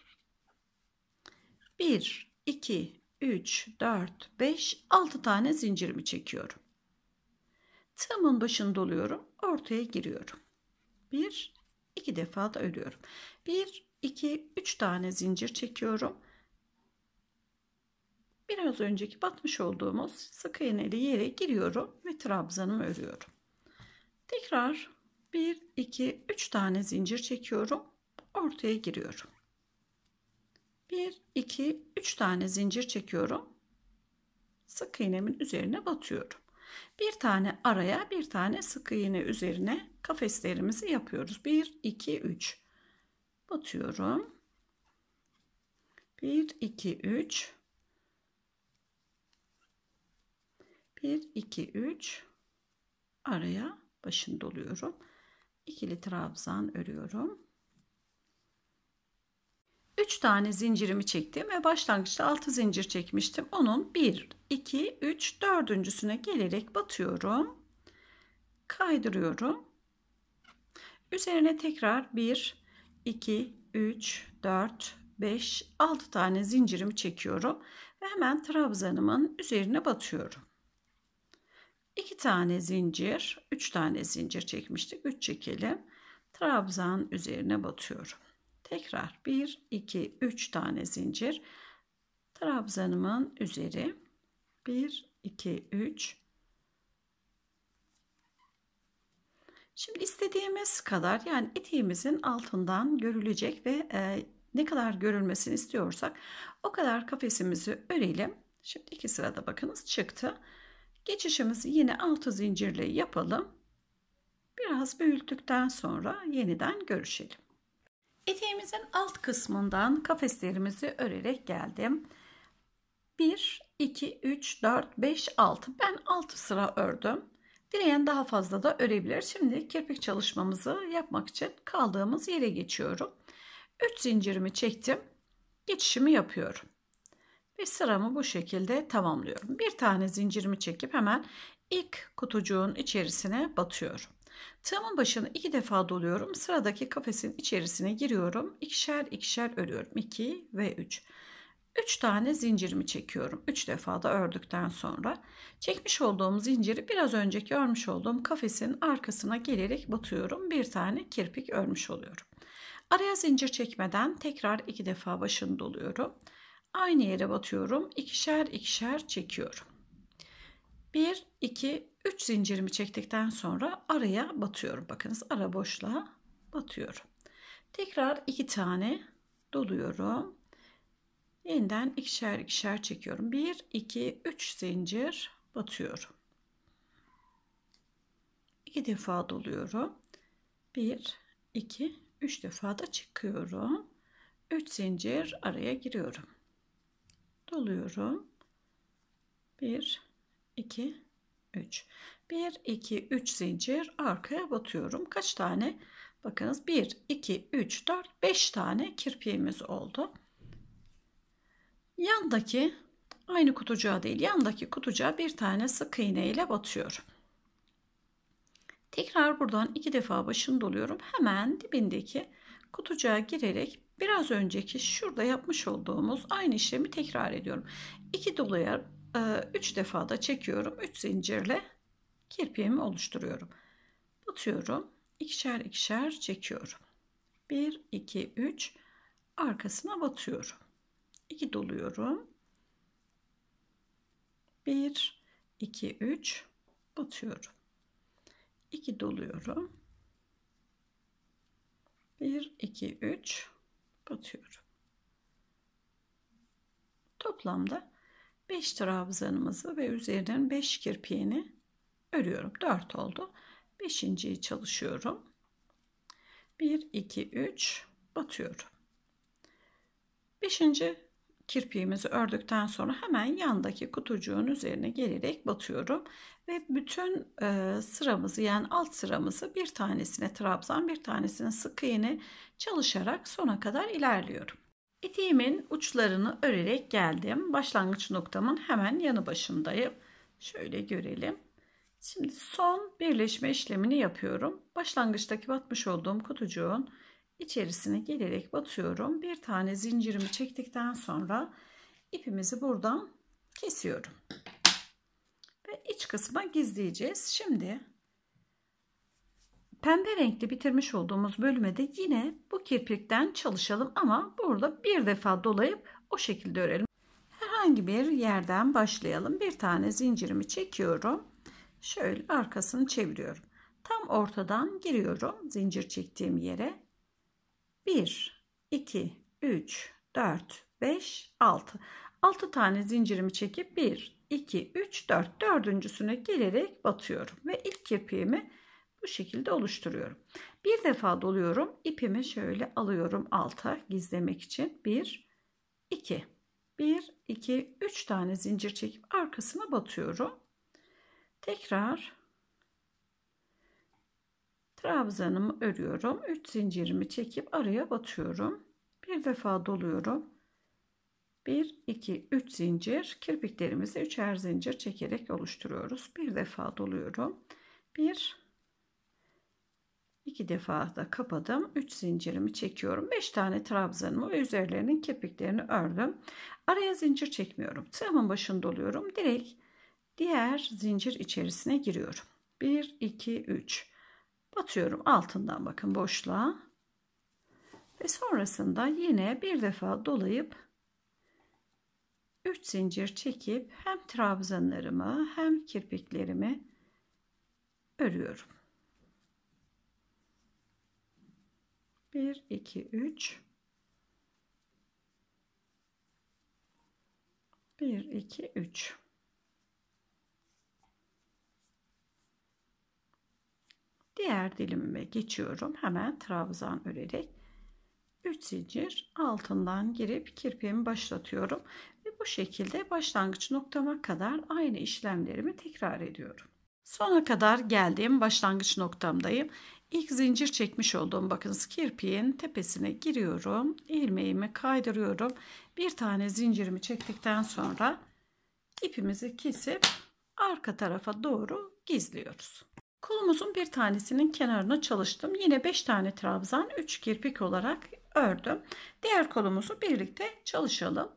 1, 2, 3, 4, 5, 6 tane zincirimi çekiyorum. Tığımın başını doluyorum. Ortaya giriyorum. 1, 2 defa da örüyorum. 1, 2 3 tane zincir çekiyorum. Biraz önceki batmış olduğumuz sık iğneli yere giriyorum ve trabzanımı örüyorum. Tekrar 1 2 3 tane zincir çekiyorum. Ortaya giriyorum. 1 2 3 tane zincir çekiyorum. Sık iğnemin üzerine batıyorum. Bir tane araya bir tane sık iğne üzerine kafeslerimizi yapıyoruz. 1 2 3 batıyorum. 1 2 3 1 2 3 araya başını doluyorum. İkili trabzan örüyorum. 3 tane zincirimi çektim ve başlangıçta 6 zincir çekmiştim. Onun 1, 2, 3, dördüncüsüne gelerek batıyorum. Kaydırıyorum. Üzerine tekrar 1, 2, 3, 4, 5, 6 tane zincirimi çekiyorum. Ve hemen trabzanımın üzerine batıyorum. 2 tane zincir, 3 tane zincir çekmiştik. 3 çekelim. Trabzan üzerine batıyorum. Tekrar 1, 2, 3 tane zincir. Trabzanımın üzeri. 1, 2, 3, Şimdi istediğimiz kadar yani etiğimizin altından görülecek ve e, ne kadar görülmesini istiyorsak o kadar kafesimizi örelim. Şimdi iki sırada bakınız çıktı. Geçişimizi yine altı zincirle yapalım. Biraz büyüttükten sonra yeniden görüşelim. Eteğimizin alt kısmından kafeslerimizi örerek geldim. 1, 2, 3, 4, 5, 6. Ben 6 sıra ördüm. Dileyen daha fazla da örebilir. Şimdi kirpik çalışmamızı yapmak için kaldığımız yere geçiyorum. 3 zincirimi çektim. Geçişimi yapıyorum. Ve sıramı bu şekilde tamamlıyorum. Bir tane zincirimi çekip hemen ilk kutucuğun içerisine batıyorum. Tığımın başını iki defa doluyorum. Sıradaki kafesin içerisine giriyorum. İkişer ikişer örüyorum. 2 ve 3. 3 tane zincirimi çekiyorum. 3 defa da ördükten sonra çekmiş olduğum zinciri biraz önceki örmüş olduğum kafesin arkasına gelerek batıyorum. Bir tane kirpik örmüş oluyorum. Araya zincir çekmeden tekrar 2 defa başını doluyorum. Aynı yere batıyorum. ikişer ikişer çekiyorum. 1 2 3 zincirimi çektikten sonra araya batıyorum. Bakınız ara boşluğa batıyorum. Tekrar 2 tane doluyorum yeniden ikişer ikişer çekiyorum. 1 2 3 zincir batıyorum. 2 defa doluyorum. 1 2 3 defa da çıkıyorum. 3 zincir araya giriyorum. Doluyorum. 1 2 3. 1 2 3 zincir arkaya batıyorum. Kaç tane? Bakınız 1 2 3 4 5 tane kirpiğimiz oldu. Yandaki aynı kutucuğa değil yandaki kutucuğa bir tane sık iğne ile batıyorum. Tekrar buradan iki defa başını doluyorum. Hemen dibindeki kutucuğa girerek biraz önceki şurada yapmış olduğumuz aynı işlemi tekrar ediyorum. İki dolayar 3 e, defa da çekiyorum. 3 zincirle kirpiğimi oluşturuyorum. Batıyorum. ikişer ikişer çekiyorum. 1 2 3 arkasına batıyorum. 2 doluyorum. 1 2 3 batıyorum. 2 doluyorum. 1 2 3 batıyorum. Toplamda 5 trabzanımızı ve üzerinden 5 kirpiğini örüyorum. 4 oldu. 5.yi çalışıyorum. 1 2 3 batıyorum. 5 kirpiğimizi ördükten sonra hemen yandaki kutucuğun üzerine gelerek batıyorum ve bütün e, sıramızı yani alt sıramızı bir tanesine trabzan bir tanesine sık iğne çalışarak sona kadar ilerliyorum. Eteğimin uçlarını örerek geldim. Başlangıç noktamın hemen yanı başındayım. Şöyle görelim. Şimdi son birleşme işlemini yapıyorum. Başlangıçtaki batmış olduğum kutucuğun içerisine gelerek batıyorum. Bir tane zincirimi çektikten sonra ipimizi buradan kesiyorum. Ve iç kısma gizleyeceğiz. Şimdi pembe renkli bitirmiş olduğumuz bölüme de yine bu kirpikten çalışalım ama burada bir defa dolayıp o şekilde örelim. Herhangi bir yerden başlayalım. Bir tane zincirimi çekiyorum. Şöyle arkasını çeviriyorum. Tam ortadan giriyorum zincir çektiğim yere 1, 2, 3, 4, 5, 6. 6 tane zincirimi çekip 1, 2, 3, 4 dördüncüsüne gelerek batıyorum. Ve ilk kirpiğimi bu şekilde oluşturuyorum. Bir defa doluyorum. ipimi şöyle alıyorum alta gizlemek için. 1, 2, 1, 2, 3 tane zincir çekip arkasına batıyorum. Tekrar trabzanımı örüyorum 3 zincirimi çekip araya batıyorum bir defa doluyorum 1 2 3 zincir kirpiklerimizi üçer zincir çekerek oluşturuyoruz bir defa doluyorum 1 2 defa da kapadım 3 zincirimi çekiyorum 5 tane trabzanımı ve üzerlerinin kirpiklerini ördüm araya zincir çekmiyorum tığımın başını doluyorum direkt diğer zincir içerisine giriyorum 1 2 3 batıyorum altından bakın boşluğa ve sonrasında yine bir defa dolayıp 3 zincir çekip hem trabzanlarımı hem kirpiklerimi örüyorum. 1 2 3 1 2 3 Diğer dilimime geçiyorum. Hemen trabzan örerek 3 zincir altından girip kirpiğimi başlatıyorum. Ve bu şekilde başlangıç noktama kadar aynı işlemlerimi tekrar ediyorum. Sona kadar geldiğim başlangıç noktamdayım. İlk zincir çekmiş olduğum bakınız kirpiğin tepesine giriyorum. ilmeğimi kaydırıyorum. Bir tane zincirimi çektikten sonra ipimizi kesip arka tarafa doğru gizliyoruz. Kolumuzun bir tanesinin kenarına çalıştım. Yine 5 tane trabzan 3 kirpik olarak ördüm. Diğer kolumuzu birlikte çalışalım.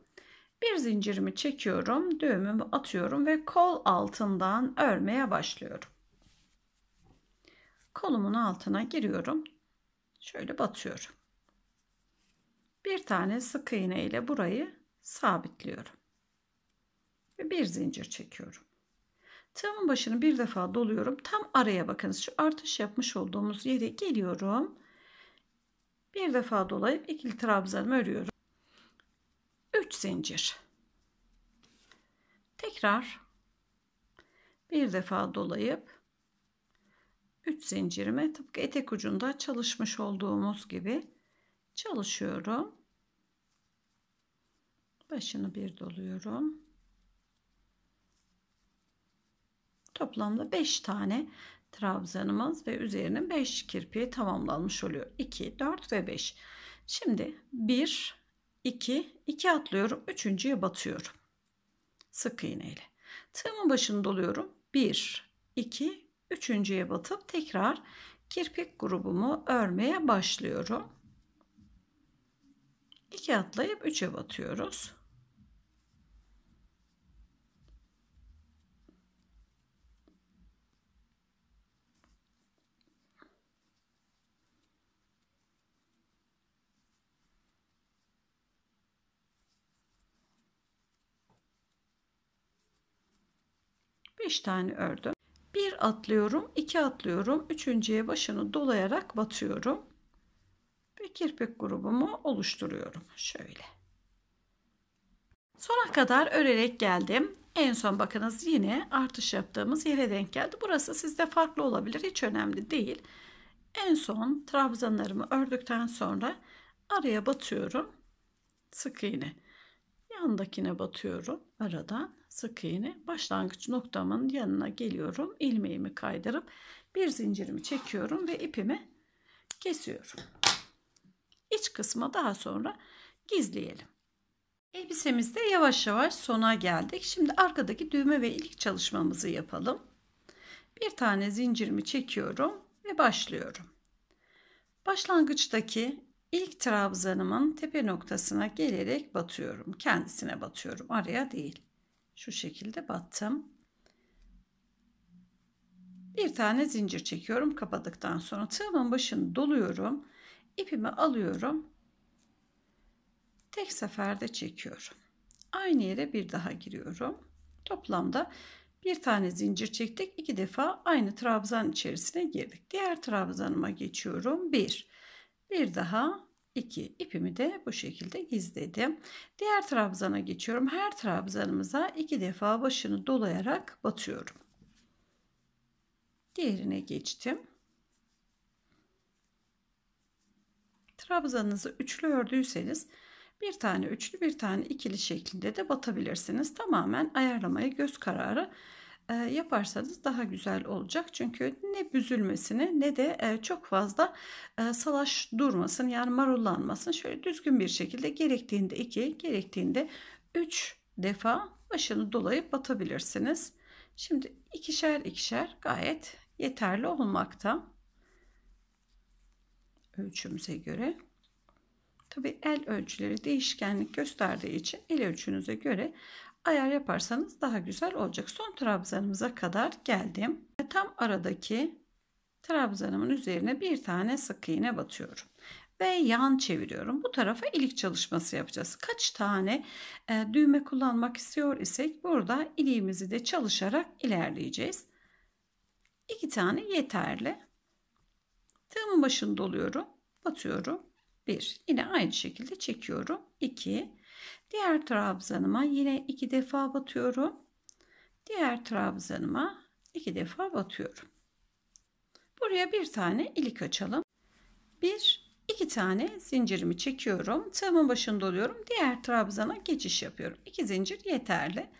Bir zincirimi çekiyorum, düğümümü atıyorum ve kol altından örmeye başlıyorum. Kolumun altına giriyorum. Şöyle batıyorum. Bir tane sık iğne ile burayı sabitliyorum. Ve bir zincir çekiyorum. Tığımın başını bir defa doluyorum. Tam araya bakınız. Şu artış yapmış olduğumuz yere geliyorum. Bir defa dolayıp ikili trabzanımı örüyorum. 3 zincir. Tekrar bir defa dolayıp 3 zincirime tıpkı etek ucunda çalışmış olduğumuz gibi çalışıyorum. Başını bir doluyorum. Toplamda 5 tane trabzanımız ve üzerine 5 kirpiği tamamlanmış oluyor. 2, 4 ve 5. Şimdi 1, 2, 2 atlıyorum. Üçüncüye batıyorum. Sık iğneyle. ile. Tığımın başını doluyorum. 1, 2, üçüncüye batıp tekrar kirpik grubumu örmeye başlıyorum. 2 atlayıp 3'e batıyoruz. 5 tane ördüm. Bir atlıyorum, iki atlıyorum, üçüncüye başını dolayarak batıyorum ve kirpik grubumu oluşturuyorum. Şöyle. Sona kadar örerek geldim. En son bakınız yine artış yaptığımız yere denk geldi. Burası sizde farklı olabilir. Hiç önemli değil. En son trabzanlarımı ördükten sonra araya batıyorum. Sık iğne yandakine batıyorum. Aradan sık iğne başlangıç noktamın yanına geliyorum. ilmeğimi kaydırıp bir zincirimi çekiyorum ve ipimi kesiyorum. İç kısmı daha sonra gizleyelim. Elbisemizde yavaş yavaş sona geldik. Şimdi arkadaki düğme ve ilik çalışmamızı yapalım. Bir tane zincirimi çekiyorum ve başlıyorum. Başlangıçtaki İlk trabzanımın tepe noktasına gelerek batıyorum. Kendisine batıyorum. Araya değil. Şu şekilde battım. Bir tane zincir çekiyorum kapadıktan sonra tığımın başını doluyorum. ipimi alıyorum. Tek seferde çekiyorum. Aynı yere bir daha giriyorum. Toplamda bir tane zincir çektik. iki defa aynı trabzan içerisine girdik. Diğer trabzanıma geçiyorum. Bir, bir daha iki ipimi de bu şekilde gizledim. Diğer trabzana geçiyorum. Her trabzanımıza iki defa başını dolayarak batıyorum. Diğerine geçtim. Trabzanınızı üçlü ördüyseniz bir tane üçlü bir tane ikili şeklinde de batabilirsiniz. Tamamen ayarlamayı göz kararı ee, yaparsanız daha güzel olacak. Çünkü ne büzülmesini ne de e, çok fazla e, salaş durmasın yani marullanmasın. Şöyle düzgün bir şekilde gerektiğinde 2 gerektiğinde 3 defa başını dolayıp batabilirsiniz. Şimdi ikişer ikişer gayet yeterli olmakta. Ölçümüze göre. Tabi el ölçüleri değişkenlik gösterdiği için el ölçünüze göre ayar yaparsanız daha güzel olacak. Son trabzanımıza kadar geldim. Tam aradaki trabzanımın üzerine bir tane sık iğne batıyorum ve yan çeviriyorum. Bu tarafa ilik çalışması yapacağız. Kaç tane e, düğme kullanmak istiyor isek burada iliğimizi de çalışarak ilerleyeceğiz. İki tane yeterli. Tığımın başını doluyorum. Batıyorum. Bir. Yine aynı şekilde çekiyorum. İki. Diğer trabzanıma yine iki defa batıyorum. Diğer trabzanıma iki defa batıyorum. Buraya bir tane ilik açalım. Bir, iki tane zincirimi çekiyorum. Tığımın başında oluyorum. Diğer trabzana geçiş yapıyorum. İki zincir yeterli.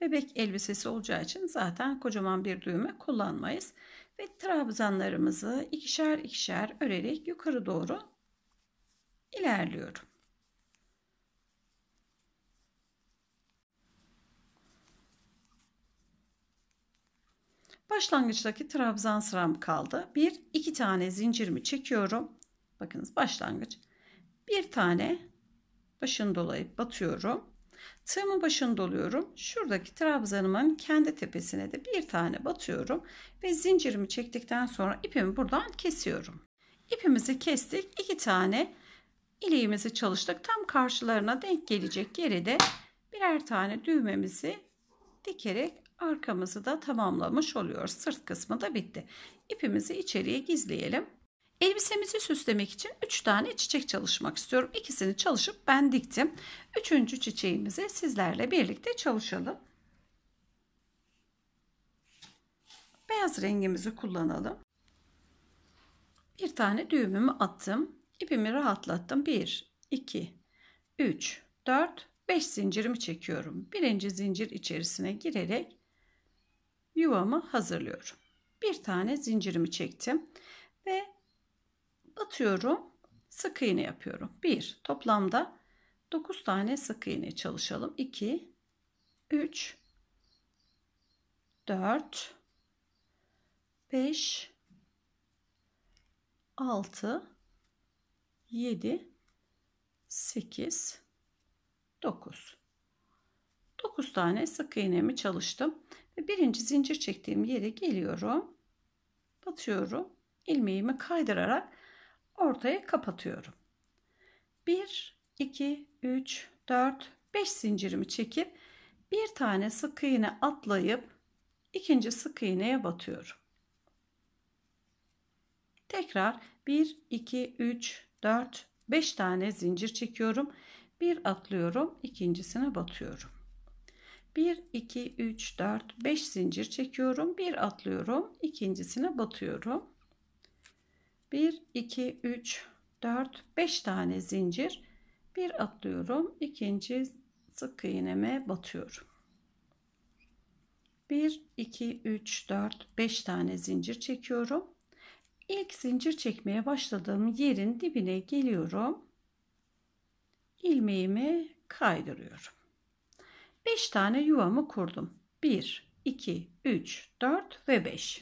Bebek elbisesi olacağı için zaten kocaman bir düğme kullanmayız. Ve trabzanlarımızı ikişer ikişer örerek yukarı doğru ilerliyorum. Başlangıçtaki trabzan sıram kaldı. Bir, iki tane zincirimi çekiyorum. Bakınız başlangıç. Bir tane başın dolayıp batıyorum. Tığımın başını doluyorum. Şuradaki trabzanımın kendi tepesine de bir tane batıyorum. Ve zincirimi çektikten sonra ipimi buradan kesiyorum. İpimizi kestik. İki tane iliğimizi çalıştık. Tam karşılarına denk gelecek yere de birer tane düğmemizi dikerek arkamızı da tamamlamış oluyoruz. Sırt kısmı da bitti. İpimizi içeriye gizleyelim. Elbisemizi süslemek için 3 tane çiçek çalışmak istiyorum. İkisini çalışıp ben diktim. Üçüncü çiçeğimizi sizlerle birlikte çalışalım. Beyaz rengimizi kullanalım. Bir tane düğümümü attım. İpimi rahatlattım. 1, 2, 3, 4, 5 zincirimi çekiyorum. Birinci zincir içerisine girerek yuvamı hazırlıyorum. Bir tane zincirimi çektim ve batıyorum. Sık iğne yapıyorum. 1 toplamda 9 tane sık iğne çalışalım. 2 3 4 5 6 7 8 9 9 tane sık iğnemi çalıştım. Ve birinci zincir çektiğim yere geliyorum. Batıyorum. ilmeğimi kaydırarak ortaya kapatıyorum. 1, 2, 3, 4, 5 zincirimi çekip bir tane sık iğne atlayıp ikinci sık iğneye batıyorum. Tekrar 1, 2, 3, 4, 5 tane zincir çekiyorum. Bir atlıyorum, ikincisine batıyorum. 1 2 3 4 5 zincir çekiyorum. Bir atlıyorum. ikincisine batıyorum. 1 2 3 4 5 tane zincir. Bir atlıyorum. ikinci sık iğneme batıyorum. 1 2 3 4 5 tane zincir çekiyorum. İlk zincir çekmeye başladığım yerin dibine geliyorum. ilmeğimi kaydırıyorum. 5 tane yuvamı kurdum. 1, 2, 3, 4 ve 5.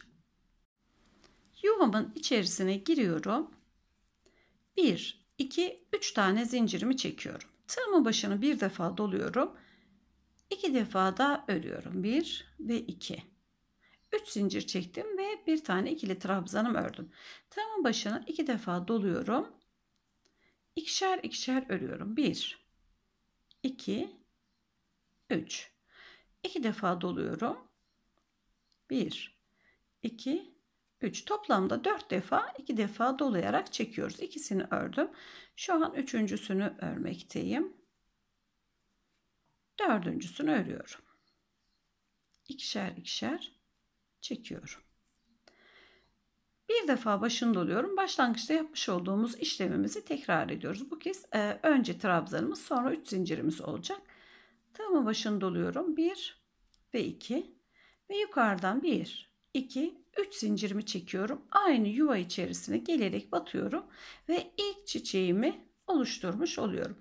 Yuvamın içerisine giriyorum. 1, 2, 3 tane zincirimi çekiyorum. Tığımın başını bir defa doluyorum. 2 defa da örüyorum. 1 ve 2. 3 zincir çektim ve bir tane ikili trabzanım ördüm. Tığımın başını 2 defa doluyorum. İkişer ikişer örüyorum. 1 2 3. 2 defa doluyorum. 1 2 3 toplamda 4 defa 2 defa dolayarak çekiyoruz. İkisini ördüm. Şu an üçüncüsünü örmekteyim. Dördüncüsünü örüyorum. İkişer ikişer çekiyorum. Bir defa başını doluyorum. Başlangıçta yapmış olduğumuz işlemimizi tekrar ediyoruz. Bu kez e, önce trabzanımız sonra 3 zincirimiz olacak. Tığımın başını doluyorum. 1 ve 2 ve yukarıdan 1, 2, 3 zincirimi çekiyorum. Aynı yuva içerisine gelerek batıyorum ve ilk çiçeğimi oluşturmuş oluyorum.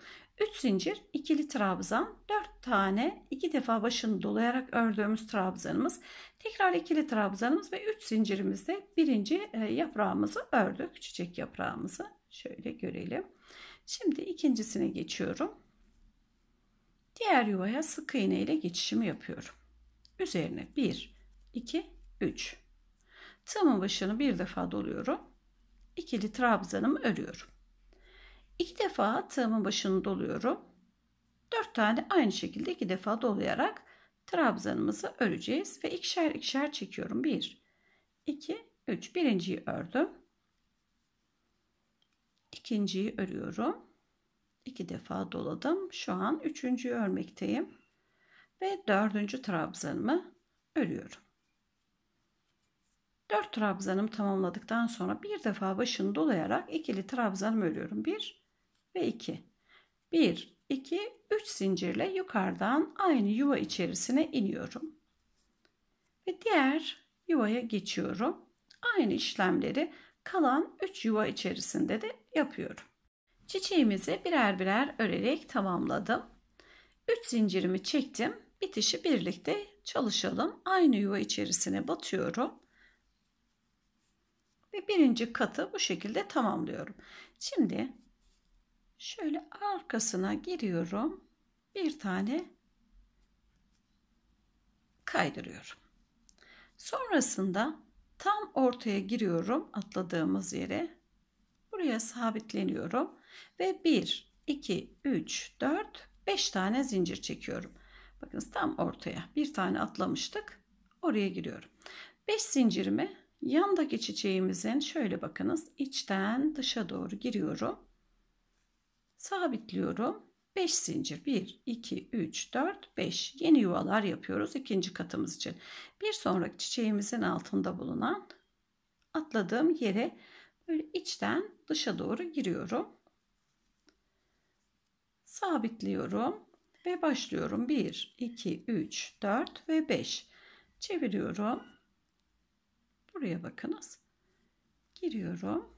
3 zincir, ikili trabzan, 4 tane, 2 defa başını dolayarak ördüğümüz trabzanımız, tekrar ikili trabzanımız ve 3 zincirimizde birinci e, yaprağımızı ördük. Çiçek yaprağımızı şöyle görelim. Şimdi ikincisine geçiyorum. Diğer yuvaya sık iğne ile geçişimi yapıyorum. Üzerine 1, 2, 3. Tığımın başını bir defa doluyorum. İkili trabzanımı örüyorum. İki defa tığımın başını doluyorum. Dört tane aynı şekilde iki defa dolayarak trabzanımızı öreceğiz ve ikişer ikişer çekiyorum. 1, 2, 3. Birinciyi ördüm. İkinciyi örüyorum iki defa doladım. Şu an üçüncü örmekteyim. Ve dördüncü trabzanımı örüyorum. Dört trabzanımı tamamladıktan sonra bir defa başını dolayarak ikili trabzanımı örüyorum. Bir ve iki. Bir, iki, üç zincirle yukarıdan aynı yuva içerisine iniyorum. Ve diğer yuvaya geçiyorum. Aynı işlemleri kalan üç yuva içerisinde de yapıyorum. Çiçeğimizi birer birer örerek tamamladım. 3 zincirimi çektim. Bitişi birlikte çalışalım. Aynı yuva içerisine batıyorum. Ve birinci katı bu şekilde tamamlıyorum. Şimdi şöyle arkasına giriyorum. Bir tane kaydırıyorum. Sonrasında tam ortaya giriyorum atladığımız yere. Buraya sabitleniyorum ve 1, 2, 3, 4, 5 tane zincir çekiyorum. Bakınız tam ortaya bir tane atlamıştık. Oraya giriyorum. 5 zincirimi yandaki çiçeğimizin şöyle bakınız içten dışa doğru giriyorum. Sabitliyorum. 5 zincir 1 2 3 4 5 yeni yuvalar yapıyoruz ikinci katımız için. Bir sonraki çiçeğimizin altında bulunan atladığım yere böyle içten dışa doğru giriyorum sabitliyorum ve başlıyorum. 1, 2, 3, 4 ve 5. Çeviriyorum. Buraya bakınız. Giriyorum.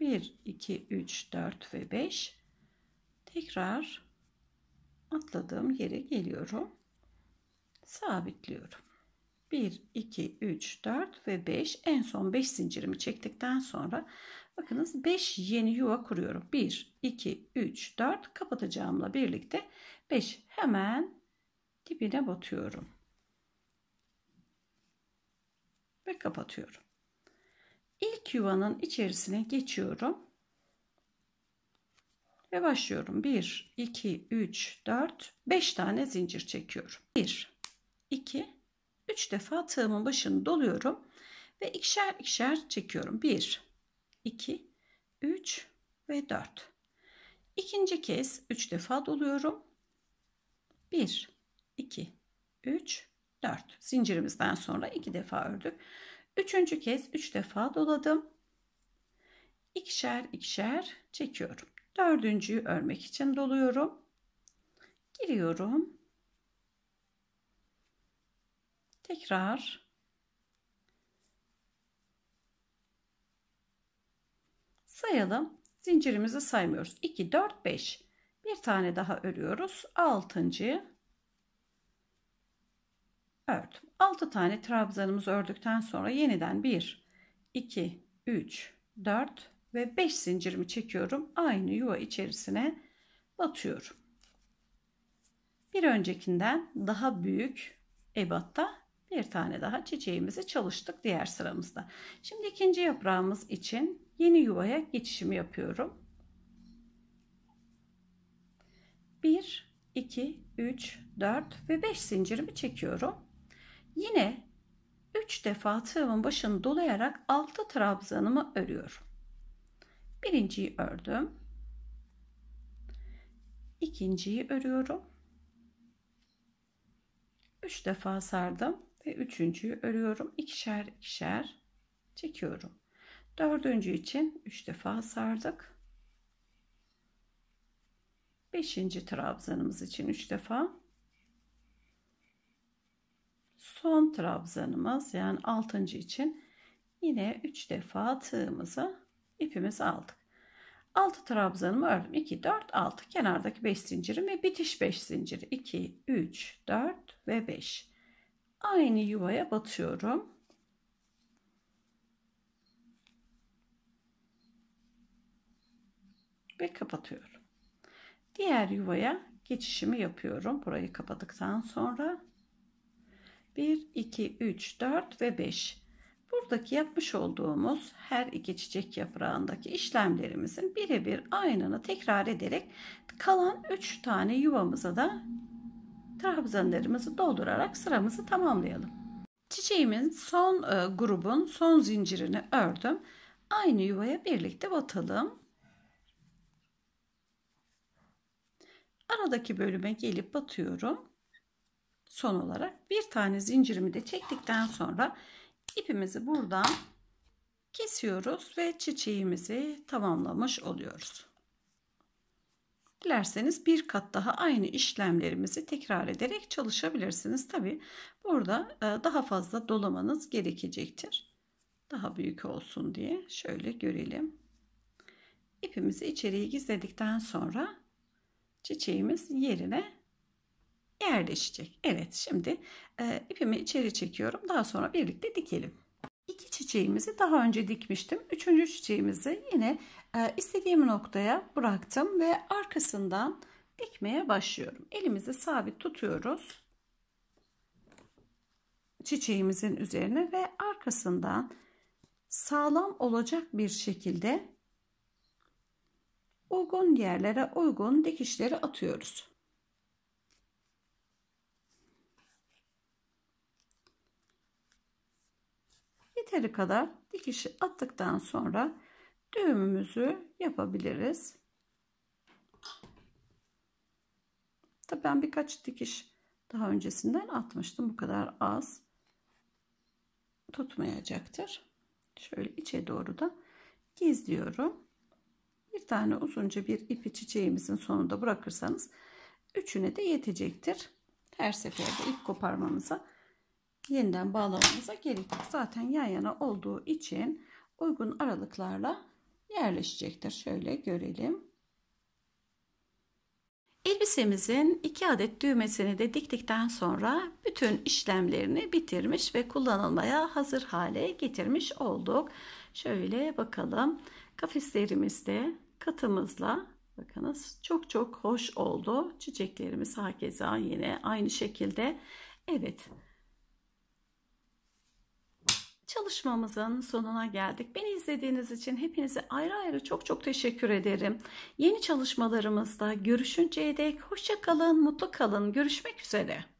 1, 2, 3, 4 ve 5. Tekrar atladığım yere geliyorum. Sabitliyorum. 1, 2, 3, 4 ve 5. En son 5 zincirimi çektikten sonra Bakınız 5 yeni yuva kuruyorum. 1, 2, 3, 4 kapatacağımla birlikte 5 hemen dibine batıyorum. Ve kapatıyorum. İlk yuvanın içerisine geçiyorum ve başlıyorum. 1, 2, 3, 4, 5 tane zincir çekiyorum. 1, 2, 3 defa tığımın başını doluyorum ve ikişer ikişer çekiyorum. 1, 2, 3 ve 4. İkinci kez 3 defa doluyorum. 1, 2, 3, 4. Zincirimizden sonra 2 defa ördük. Üçüncü kez 3 üç defa doladım. İkişer ikişer çekiyorum. Dördüncüyü örmek için doluyorum. Giriyorum. Tekrar Sayalım. Zincirimizi saymıyoruz. 2, 4, 5. Bir tane daha örüyoruz. 6. ördüm. 6 tane trabzanımızı ördükten sonra yeniden 1, 2, 3, 4 ve 5 zincirimi çekiyorum. Aynı yuva içerisine batıyorum. Bir öncekinden daha büyük ebatta bir tane daha çiçeğimizi çalıştık diğer sıramızda. Şimdi ikinci yaprağımız için yeni yuvaya geçişimi yapıyorum. 1 2 3 4 ve 5 zincirimi çekiyorum. Yine 3 defa tığımın başını dolayarak 6 trabzanımı örüyorum. Birinciyi ördüm. İkinciyi örüyorum. 3 defa sardım ve üçüncüyü örüyorum. İkişer ikişer çekiyorum. Dördüncü için 3 defa sardık. Beşinci trabzanımız için 3 defa. Son trabzanımız yani altıncı için yine 3 defa tığımızı ipimizi aldık. 6 trabzanımı ördüm. 2, 4, 6. Kenardaki 5 zincirim ve bitiş 5 zinciri. 2, 3, 4 ve 5. Aynı yuvaya batıyorum. ve kapatıyorum. Diğer yuvaya geçişimi yapıyorum. Burayı kapadıktan sonra 1, 2, 3, 4 ve 5. Buradaki yapmış olduğumuz her iki çiçek yaprağındaki işlemlerimizin birebir aynını tekrar ederek kalan 3 tane yuvamıza da trabzanlarımızı doldurarak sıramızı tamamlayalım. Çiçeğimin son e, grubun son zincirini ördüm. Aynı yuvaya birlikte batalım. aradaki bölüme gelip batıyorum. Son olarak bir tane zincirimi de çektikten sonra ipimizi buradan kesiyoruz ve çiçeğimizi tamamlamış oluyoruz. Dilerseniz bir kat daha aynı işlemlerimizi tekrar ederek çalışabilirsiniz. Tabi burada e, daha fazla dolamanız gerekecektir. Daha büyük olsun diye şöyle görelim. İpimizi içeriye gizledikten sonra çiçeğimiz yerine yerleşecek. Evet şimdi e, ipimi içeri çekiyorum. Daha sonra birlikte dikelim. İki çiçeğimizi daha önce dikmiştim. Üçüncü çiçeğimizi yine e, istediğim noktaya bıraktım ve arkasından dikmeye başlıyorum. Elimizi sabit tutuyoruz. Çiçeğimizin üzerine ve arkasından sağlam olacak bir şekilde Uygun yerlere uygun dikişleri atıyoruz. Yeteri kadar dikişi attıktan sonra düğümümüzü yapabiliriz. Tabii ben birkaç dikiş daha öncesinden atmıştım. Bu kadar az tutmayacaktır. Şöyle içe doğru da gizliyorum bir tane uzunca bir ipi çiçeğimizin sonunda bırakırsanız üçüne de yetecektir. Her seferde ip koparmamıza yeniden bağlamamıza gerek yok. Zaten yan yana olduğu için uygun aralıklarla yerleşecektir. Şöyle görelim. Elbisemizin iki adet düğmesini de diktikten sonra bütün işlemlerini bitirmiş ve kullanılmaya hazır hale getirmiş olduk. Şöyle bakalım. Kafeslerimizde katımızla bakınız çok çok hoş oldu. Çiçeklerimiz hakeza yine aynı şekilde. Evet. Çalışmamızın sonuna geldik. Beni izlediğiniz için hepinize ayrı ayrı çok çok teşekkür ederim. Yeni çalışmalarımızda görüşünceye dek hoşça kalın, mutlu kalın. Görüşmek üzere.